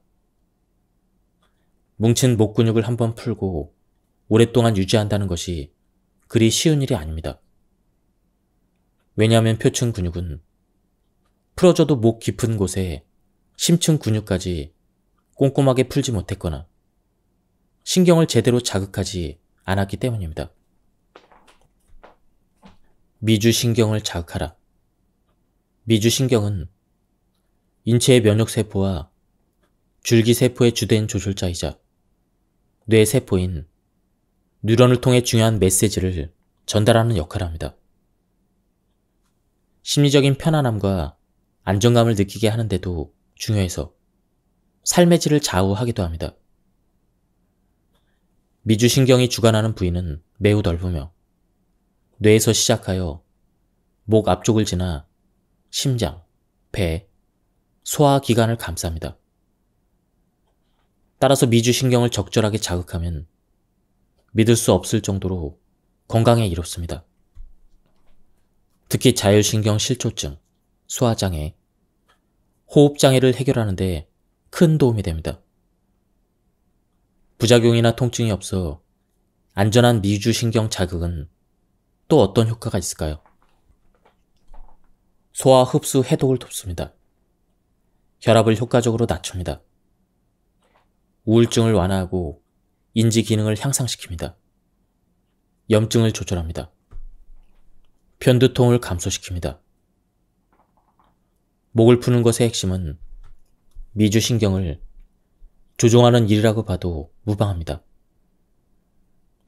뭉친 목 근육을 한 번 풀고 오랫동안 유지한다는 것이 그리 쉬운 일이 아닙니다. 왜냐하면 표층 근육은 풀어져도 목 깊은 곳에 심층 근육까지 꼼꼼하게 풀지 못했거나 신경을 제대로 자극하지 않았기 때문입니다. 미주신경을 자극하라. 미주신경은 인체의 면역세포와 줄기세포의 주된 조절자이자 뇌세포인 뉴런을 통해 중요한 메시지를 전달하는 역할을 합니다. 심리적인 편안함과 안정감을 느끼게 하는데도 중요해서 삶의 질을 좌우하기도 합니다. 미주신경이 주관하는 부위는 매우 넓으며 뇌에서 시작하여 목 앞쪽을 지나 심장, 배, 소화기관을 감쌉니다. 따라서 미주신경을 적절하게 자극하면 믿을 수 없을 정도로 건강에 이롭습니다. 특히 자율신경 실조증, 소화장애, 호흡장애를 해결하는 데 큰 도움이 됩니다. 부작용이나 통증이 없어 안전한 미주신경 자극은 또 어떤 효과가 있을까요? 소화 흡수 해독을 돕습니다. 혈압을 효과적으로 낮춥니다. 우울증을 완화하고 인지 기능을 향상시킵니다. 염증을 조절합니다. 편두통을 감소시킵니다. 목을 푸는 것의 핵심은 미주신경을 조종하는 일이라고 봐도 무방합니다.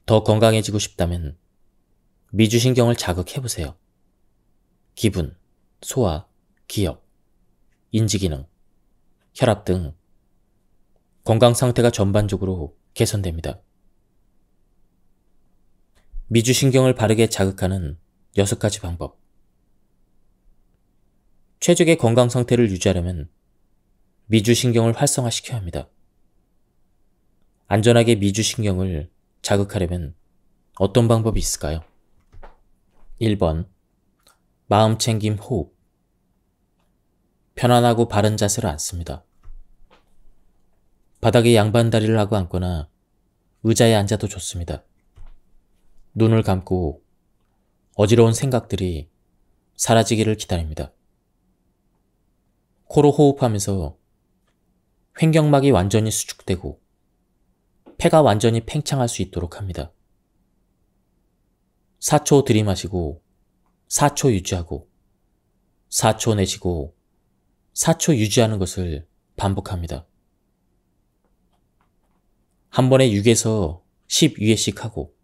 더 건강해지고 싶다면 미주신경을 자극해보세요. 기분, 소화, 기억, 인지기능, 혈압 등 건강 상태가 전반적으로 개선됩니다. 미주신경을 바르게 자극하는 여섯 가지 방법 최적의 건강 상태를 유지하려면 미주신경을 활성화시켜야 합니다. 안전하게 미주신경을 자극하려면 어떤 방법이 있을까요? 1번 마음챙김 호흡 편안하고 바른 자세를 앉습니다. 바닥에 양반다리를 하고 앉거나 의자에 앉아도 좋습니다. 눈을 감고 어지러운 생각들이 사라지기를 기다립니다. 코로 호흡하면서 횡격막이 완전히 수축되고 폐가 완전히 팽창할 수 있도록 합니다. 4초 들이마시고 4초 유지하고 4초 내쉬고 4초 유지하는 것을 반복합니다. 한 번에 6에서 12회씩 하고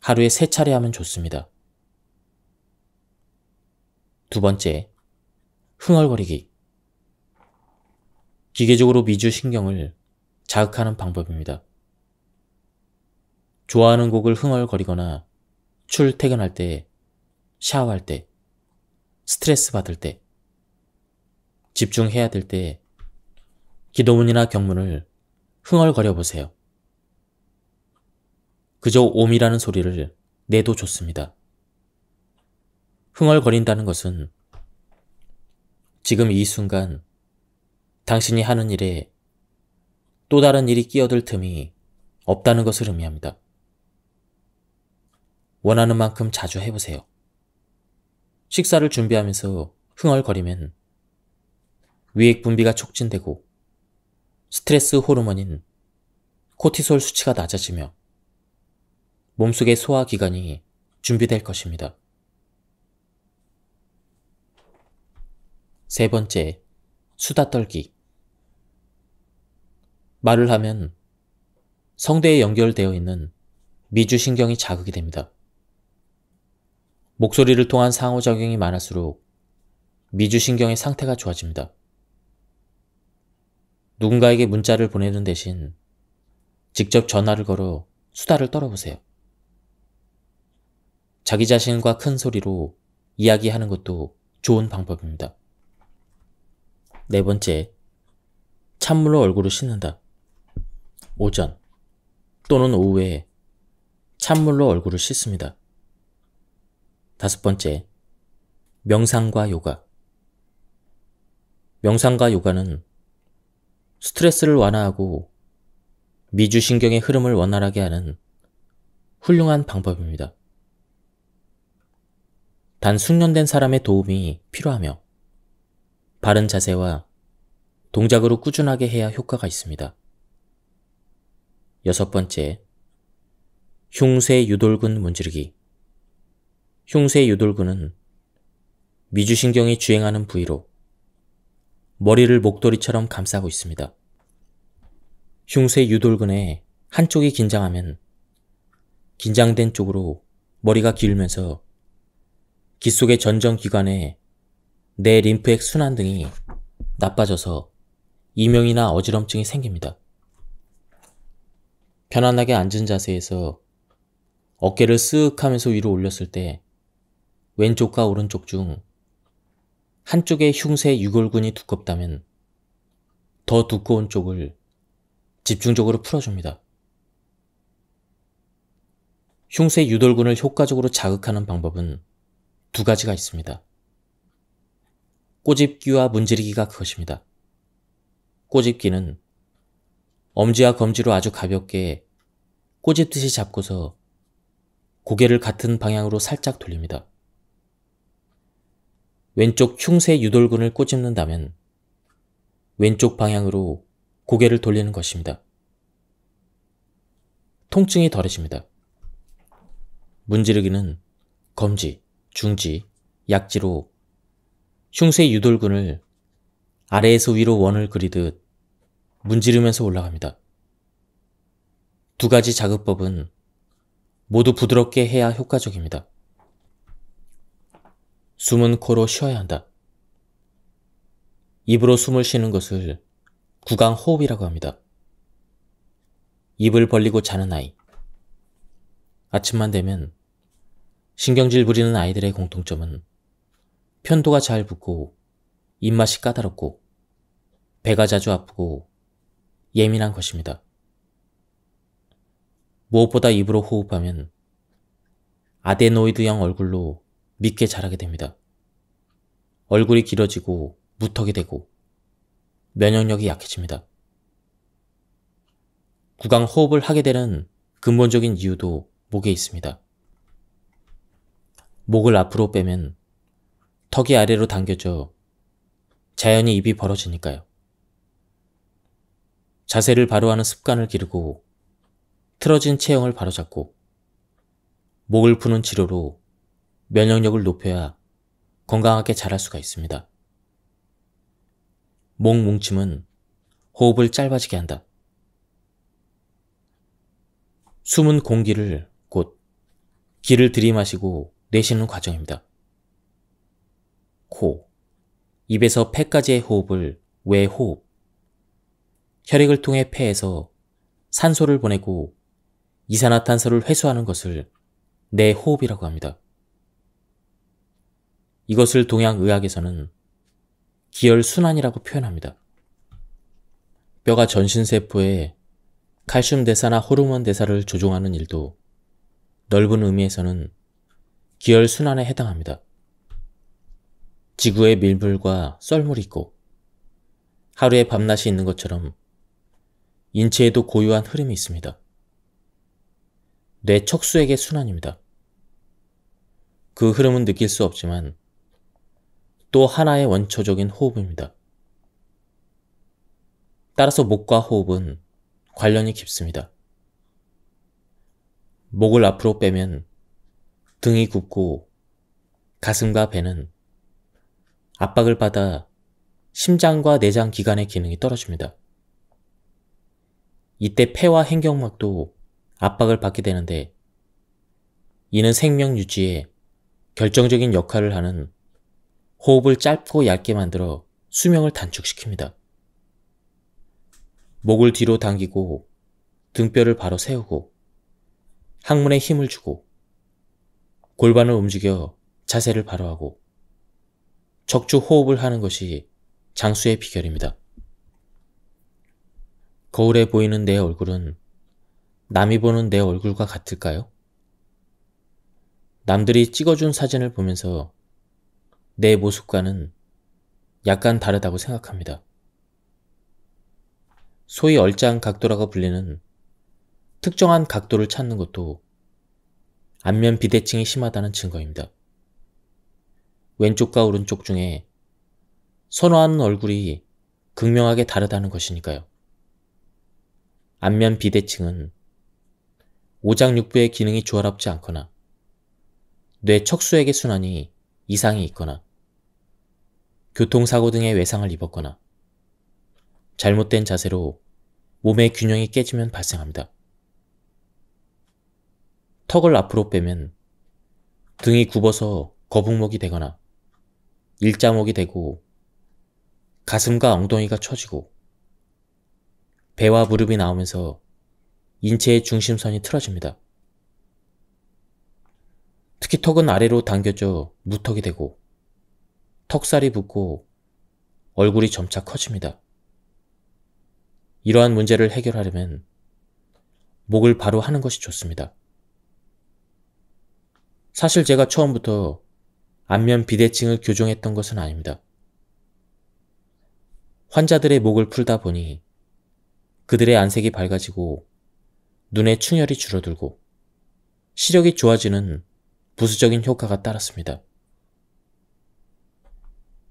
하루에 3차례 하면 좋습니다. 두 번째, 흥얼거리기. 기계적으로 미주신경을 자극하는 방법입니다. 좋아하는 곡을 흥얼거리거나 출퇴근할 때, 샤워할 때, 스트레스 받을 때, 집중해야 될 때, 기도문이나 경문을 흥얼거려 보세요. 그저 옴이라는 소리를 내도 좋습니다. 흥얼거린다는 것은 지금 이 순간 당신이 하는 일에 또 다른 일이 끼어들 틈이 없다는 것을 의미합니다. 원하는 만큼 자주 해보세요. 식사를 준비하면서 흥얼거리면 위액 분비가 촉진되고 스트레스 호르몬인 코티솔 수치가 낮아지며 몸속의 소화기관이 준비될 것입니다. 세 번째, 수다 떨기. 말을 하면 성대에 연결되어 있는 미주신경이 자극이 됩니다. 목소리를 통한 상호작용이 많을수록 미주신경의 상태가 좋아집니다. 누군가에게 문자를 보내는 대신 직접 전화를 걸어 수다를 떨어보세요. 자기 자신과 큰 소리로 이야기하는 것도 좋은 방법입니다. 네 번째, 찬물로 얼굴을 씻는다. 오전 또는 오후에 찬물로 얼굴을 씻습니다. 다섯 번째, 명상과 요가. 명상과 요가는 스트레스를 완화하고 미주신경의 흐름을 원활하게 하는 훌륭한 방법입니다. 단 숙련된 사람의 도움이 필요하며 바른 자세와 동작으로 꾸준하게 해야 효과가 있습니다. 여섯 번째, 흉쇄 유돌근 문지르기. 흉쇄 유돌근은 미주신경이 주행하는 부위로 머리를 목도리처럼 감싸고 있습니다. 흉쇄 유돌근의 한쪽이 긴장하면 긴장된 쪽으로 머리가 기울면서 귀 속의 전정기관에 내 림프액 순환 등이 나빠져서 이명이나 어지럼증이 생깁니다. 편안하게 앉은 자세에서 어깨를 쓱 하면서 위로 올렸을 때 왼쪽과 오른쪽 중 한쪽의 흉쇄 유골근이 두껍다면 더 두꺼운 쪽을 집중적으로 풀어줍니다. 흉쇄 유돌근을 효과적으로 자극하는 방법은 두 가지가 있습니다. 꼬집기와 문지르기가 그것입니다. 꼬집기는 엄지와 검지로 아주 가볍게 꼬집듯이 잡고서 고개를 같은 방향으로 살짝 돌립니다. 왼쪽 흉쇄 유돌근을 꼬집는다면 왼쪽 방향으로 고개를 돌리는 것입니다. 통증이 덜해집니다. 문지르기는 검지, 중지, 약지로 흉쇄 유돌근을 아래에서 위로 원을 그리듯 문지르면서 올라갑니다. 두 가지 자극법은 모두 부드럽게 해야 효과적입니다. 숨은 코로 쉬어야 한다. 입으로 숨을 쉬는 것을 구강 호흡이라고 합니다. 입을 벌리고 자는 아이. 아침만 되면 신경질 부리는 아이들의 공통점은 편도가 잘 붙고 입맛이 까다롭고 배가 자주 아프고 예민한 것입니다. 무엇보다 입으로 호흡하면 아데노이드형 얼굴로 믿게 자라게 됩니다. 얼굴이 길어지고 무턱이 되고 면역력이 약해집니다. 구강 호흡을 하게 되는 근본적인 이유도 목에 있습니다. 목을 앞으로 빼면 턱이 아래로 당겨져 자연히 입이 벌어지니까요. 자세를 바로 하는 습관을 기르고 틀어진 체형을 바로잡고 목을 푸는 치료로 면역력을 높여야 건강하게 자랄 수가 있습니다. 목 뭉침은 호흡을 짧아지게 한다. 숨은 공기를 곧 기를 들이마시고 내쉬는 과정입니다. 코, 입에서 폐까지의 호흡을 외호흡, 혈액을 통해 폐에서 산소를 보내고 이산화탄소를 회수하는 것을 내호흡이라고 합니다. 이것을 동양의학에서는 기혈순환이라고 표현합니다. 뼈가 전신세포에 칼슘 대사나 호르몬 대사를 조종하는 일도 넓은 의미에서는 기혈순환에 해당합니다. 지구에 밀물과 썰물이 있고 하루에 밤낮이 있는 것처럼 인체에도 고유한 흐름이 있습니다. 뇌 척수에게 순환입니다. 그 흐름은 느낄 수 없지만 또 하나의 원초적인 호흡입니다. 따라서 목과 호흡은 관련이 깊습니다. 목을 앞으로 빼면 등이 굽고 가슴과 배는 압박을 받아 심장과 내장 기관의 기능이 떨어집니다. 이때 폐와 행경막도 압박을 받게 되는데 이는 생명 유지에 결정적인 역할을 하는 호흡을 짧고 얇게 만들어 수명을 단축시킵니다. 목을 뒤로 당기고 등뼈를 바로 세우고 항문에 힘을 주고 골반을 움직여 자세를 바로 하고 적주 호흡을 하는 것이 장수의 비결입니다. 거울에 보이는 내 얼굴은 남이 보는 내 얼굴과 같을까요? 남들이 찍어준 사진을 보면서 내 모습과는 약간 다르다고 생각합니다. 소위 얼짱 각도라고 불리는 특정한 각도를 찾는 것도 안면 비대칭이 심하다는 증거입니다. 왼쪽과 오른쪽 중에 선호하는 얼굴이 극명하게 다르다는 것이니까요. 안면 비대칭은 오장육부의 기능이 조화롭지 않거나 뇌 척수액의 순환이 이상이 있거나 교통사고 등의 외상을 입었거나 잘못된 자세로 몸의 균형이 깨지면 발생합니다. 턱을 앞으로 빼면 등이 굽어서 거북목이 되거나 일자목이 되고 가슴과 엉덩이가 처지고 배와 무릎이 나오면서 인체의 중심선이 틀어집니다. 특히 턱은 아래로 당겨져 무턱이 되고 턱살이 붙고 얼굴이 점차 커집니다. 이러한 문제를 해결하려면 목을 바로 하는 것이 좋습니다. 사실 제가 처음부터 안면 비대칭을 교정했던 것은 아닙니다. 환자들의 목을 풀다 보니 그들의 안색이 밝아지고 눈의 충혈이 줄어들고 시력이 좋아지는 부수적인 효과가 따랐습니다.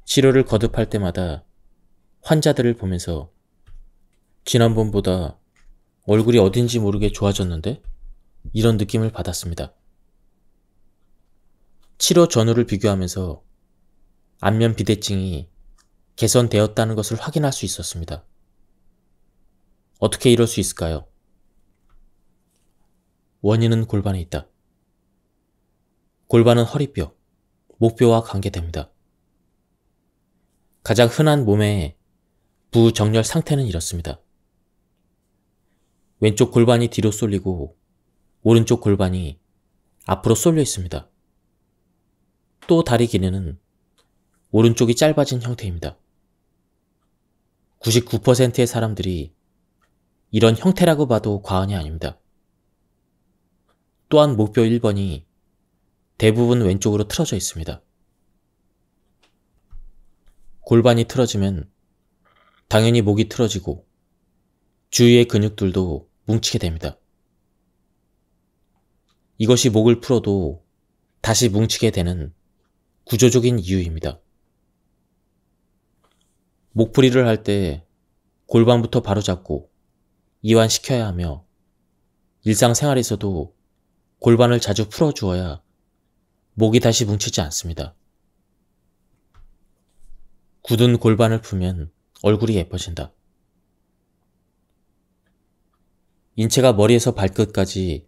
치료를 거듭할 때마다 환자들을 보면서 지난번보다 얼굴이 어딘지 모르게 좋아졌는데? 이런 느낌을 받았습니다. 치료 전후를 비교하면서 안면 비대증이 개선되었다는 것을 확인할 수 있었습니다. 어떻게 이럴 수 있을까요? 원인은 골반에 있다. 골반은 허리뼈, 목뼈와 관계됩니다. 가장 흔한 몸의 부정렬 상태는 이렇습니다. 왼쪽 골반이 뒤로 쏠리고 오른쪽 골반이 앞으로 쏠려 있습니다. 또 다리 기이는 오른쪽이 짧아진 형태입니다. 99%의 사람들이 이런 형태라고 봐도 과언이 아닙니다. 또한 목표 1번이 대부분 왼쪽으로 틀어져 있습니다. 골반이 틀어지면 당연히 목이 틀어지고 주위의 근육들도 뭉치게 됩니다. 이것이 목을 풀어도 다시 뭉치게 되는 구조적인 이유입니다. 목풀이를 할 때 골반부터 바로잡고 이완시켜야 하며 일상생활에서도 골반을 자주 풀어주어야 목이 다시 뭉치지 않습니다. 굳은 골반을 풀면 얼굴이 예뻐진다. 인체가 머리에서 발끝까지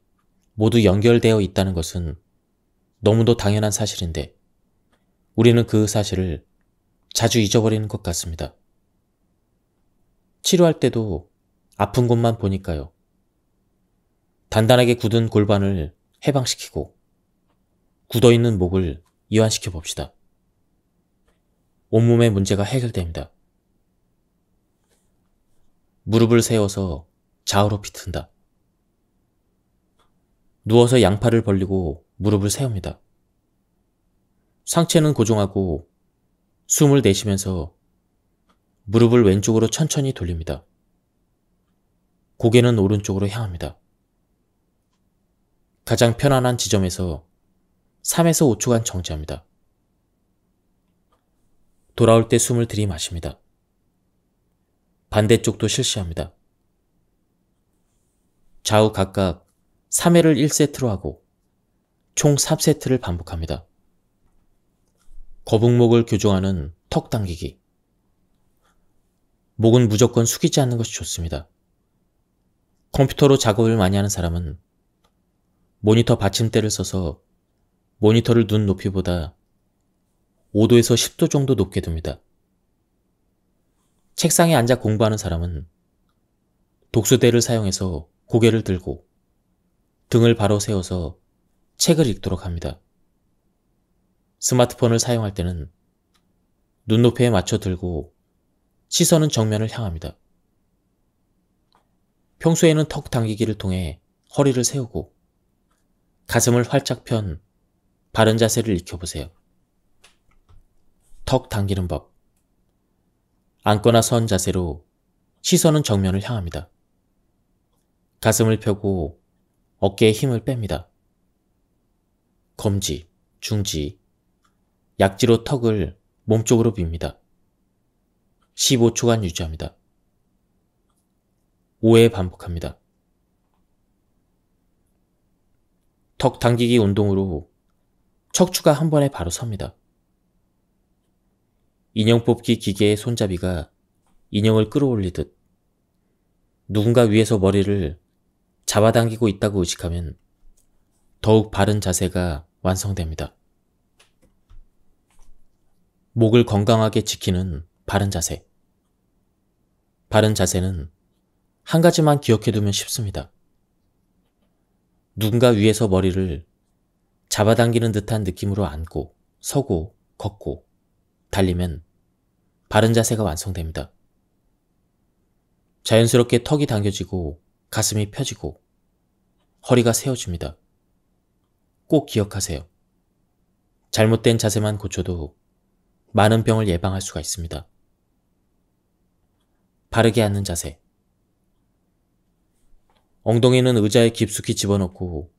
모두 연결되어 있다는 것은 너무도 당연한 사실인데 우리는 그 사실을 자주 잊어버리는 것 같습니다. 치료할 때도 아픈 곳만 보니까요. 단단하게 굳은 골반을 해방시키고 굳어있는 목을 이완시켜 봅시다. 온몸의 문제가 해결됩니다. 무릎을 세워서 좌우로 비튼다. 누워서 양팔을 벌리고 무릎을 세웁니다. 상체는 고정하고 숨을 내쉬면서 무릎을 왼쪽으로 천천히 돌립니다. 고개는 오른쪽으로 향합니다. 가장 편안한 지점에서 3에서 5초간 정지합니다. 돌아올 때 숨을 들이마십니다. 반대쪽도 실시합니다. 좌우 각각 3회를 1세트로 하고 총 3세트를 반복합니다. 거북목을 교정하는 턱 당기기. 목은 무조건 숙이지 않는 것이 좋습니다. 컴퓨터로 작업을 많이 하는 사람은 모니터 받침대를 써서 모니터를 눈 높이보다 5도에서 10도 정도 높게 둡니다. 책상에 앉아 공부하는 사람은 독수대를 사용해서 고개를 들고 등을 바로 세워서 책을 읽도록 합니다. 스마트폰을 사용할 때는 눈높이에 맞춰 들고 시선은 정면을 향합니다. 평소에는 턱 당기기를 통해 허리를 세우고 가슴을 활짝 편 바른 자세를 익혀보세요. 턱 당기는 법. 앉거나 선 자세로 시선은 정면을 향합니다. 가슴을 펴고 어깨에 힘을 뺍니다. 검지, 중지, 약지로 턱을 몸쪽으로 빕니다. 15초간 유지합니다. 5회 반복합니다. 턱 당기기 운동으로 척추가 한 번에 바로 섭니다. 인형 뽑기 기계의 손잡이가 인형을 끌어올리듯 누군가 위에서 머리를 잡아당기고 있다고 의식하면 더욱 바른 자세가 완성됩니다. 목을 건강하게 지키는 바른 자세. 바른 자세는 한 가지만 기억해두면 쉽습니다. 누군가 위에서 머리를 잡아당기는 듯한 느낌으로 앉고 서고 걷고 달리면 바른 자세가 완성됩니다. 자연스럽게 턱이 당겨지고 가슴이 펴지고 허리가 세워집니다. 꼭 기억하세요. 잘못된 자세만 고쳐도 많은 병을 예방할 수가 있습니다. 바르게 앉는 자세. 엉덩이는 의자에 깊숙이 집어넣고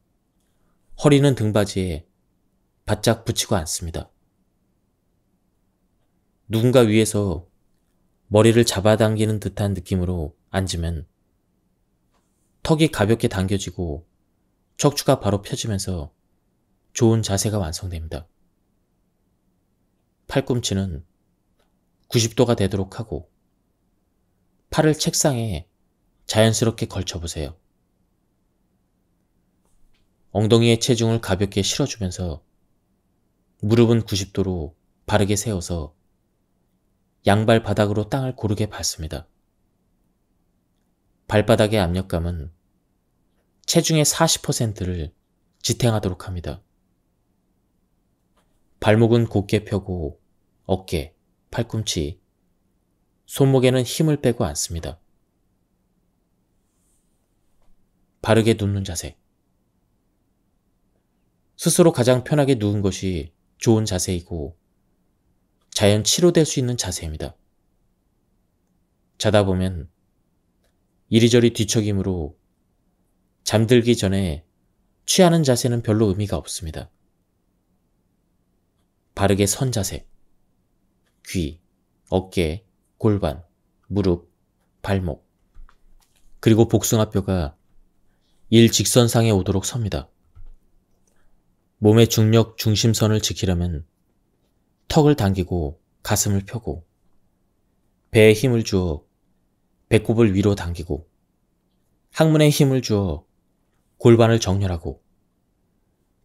허리는 등받이에 바짝 붙이고 앉습니다. 누군가 위에서 머리를 잡아당기는 듯한 느낌으로 앉으면 턱이 가볍게 당겨지고 척추가 바로 펴지면서 좋은 자세가 완성됩니다. 팔꿈치는 90도가 되도록 하고 팔을 책상에 자연스럽게 걸쳐보세요. 엉덩이에 체중을 가볍게 실어주면서 무릎은 90도로 바르게 세워서 양발 바닥으로 땅을 고르게 밟습니다. 발바닥의 압력감은 체중의 40%를 지탱하도록 합니다. 발목은 곧게 펴고 어깨, 팔꿈치, 손목에는 힘을 빼고 앉습니다. 바르게 눕는 자세. 스스로 가장 편하게 누운 것이 좋은 자세이고 자연 치료될 수 있는 자세입니다. 자다 보면 이리저리 뒤척임으로 잠들기 전에 취하는 자세는 별로 의미가 없습니다. 바르게 선 자세, 귀, 어깨, 골반, 무릎, 발목, 그리고 복숭아뼈가 일직선상에 오도록 섭니다. 몸의 중력 중심선을 지키려면 턱을 당기고 가슴을 펴고 배에 힘을 주어 배꼽을 위로 당기고 항문에 힘을 주어 골반을 정렬하고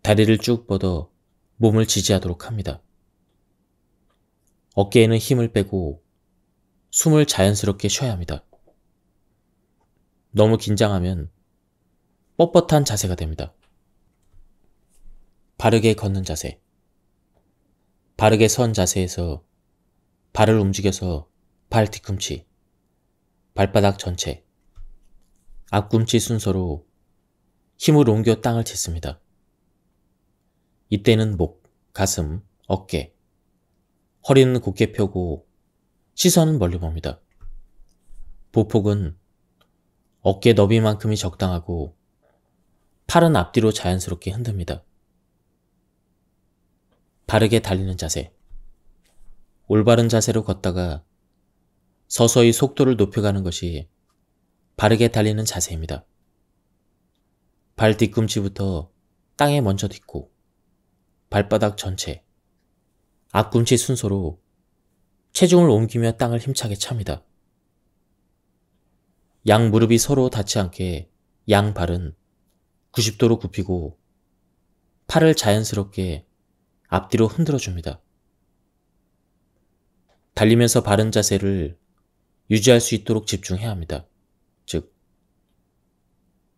다리를 쭉 뻗어 몸을 지지하도록 합니다. 어깨에는 힘을 빼고 숨을 자연스럽게 쉬어야 합니다. 너무 긴장하면 뻣뻣한 자세가 됩니다. 바르게 걷는 자세. 바르게 선 자세에서 발을 움직여서 발 뒤꿈치, 발바닥 전체, 앞꿈치 순서로 힘을 옮겨 땅을 딛습니다. 이때는 목, 가슴, 어깨, 허리는 곧게 펴고 시선은 멀리 봅니다. 보폭은 어깨 너비만큼이 적당하고 팔은 앞뒤로 자연스럽게 흔듭니다. 바르게 달리는 자세. 올바른 자세로 걷다가 서서히 속도를 높여가는 것이 바르게 달리는 자세입니다. 발 뒤꿈치부터 땅에 먼저 딛고 발바닥 전체, 앞꿈치 순서로 체중을 옮기며 땅을 힘차게 찹니다. 양 무릎이 서로 닿지 않게 양 발은 90도로 굽히고 팔을 자연스럽게 앞뒤로 흔들어 줍니다. 달리면서 바른 자세를 유지할 수 있도록 집중해야 합니다. 즉,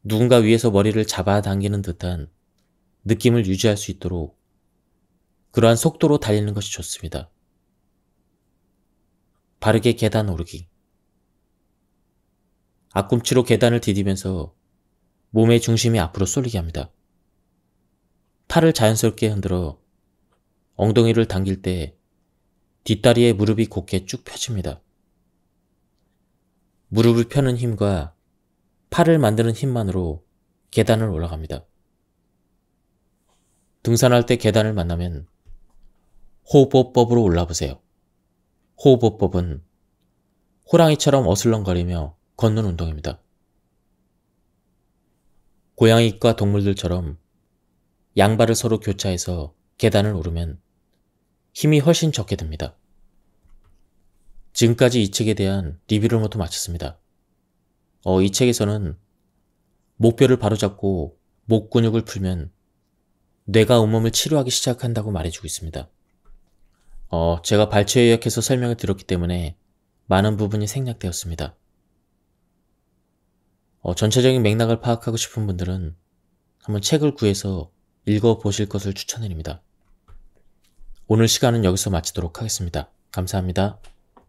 누군가 위에서 머리를 잡아당기는 듯한 느낌을 유지할 수 있도록 그러한 속도로 달리는 것이 좋습니다. 바르게 계단 오르기. 앞꿈치로 계단을 디디면서 몸의 중심이 앞으로 쏠리게 합니다. 팔을 자연스럽게 흔들어 엉덩이를 당길 때 뒷다리의 무릎이 곧게 쭉 펴집니다. 무릎을 펴는 힘과 팔을 만드는 힘만으로 계단을 올라갑니다. 등산할 때 계단을 만나면 호흡법으로 올라보세요. 호흡법은 호랑이처럼 어슬렁거리며 걷는 운동입니다. 고양이과 동물들처럼 양발을 서로 교차해서 계단을 오르면 힘이 훨씬 적게 됩니다. 지금까지 이 책에 대한 리뷰를 모두 마쳤습니다. 어, 이 책에서는 목뼈를 바로잡고 목 근육을 풀면 뇌가 온몸을 치료하기 시작한다고 말해주고 있습니다. 어, 제가 발췌에 의해서 설명을 드렸기 때문에 많은 부분이 생략되었습니다. 어, 전체적인 맥락을 파악하고 싶은 분들은 한번 책을 구해서 읽어보실 것을 추천드립니다. 오늘 시간은 여기서 마치도록 하겠습니다. 감사합니다.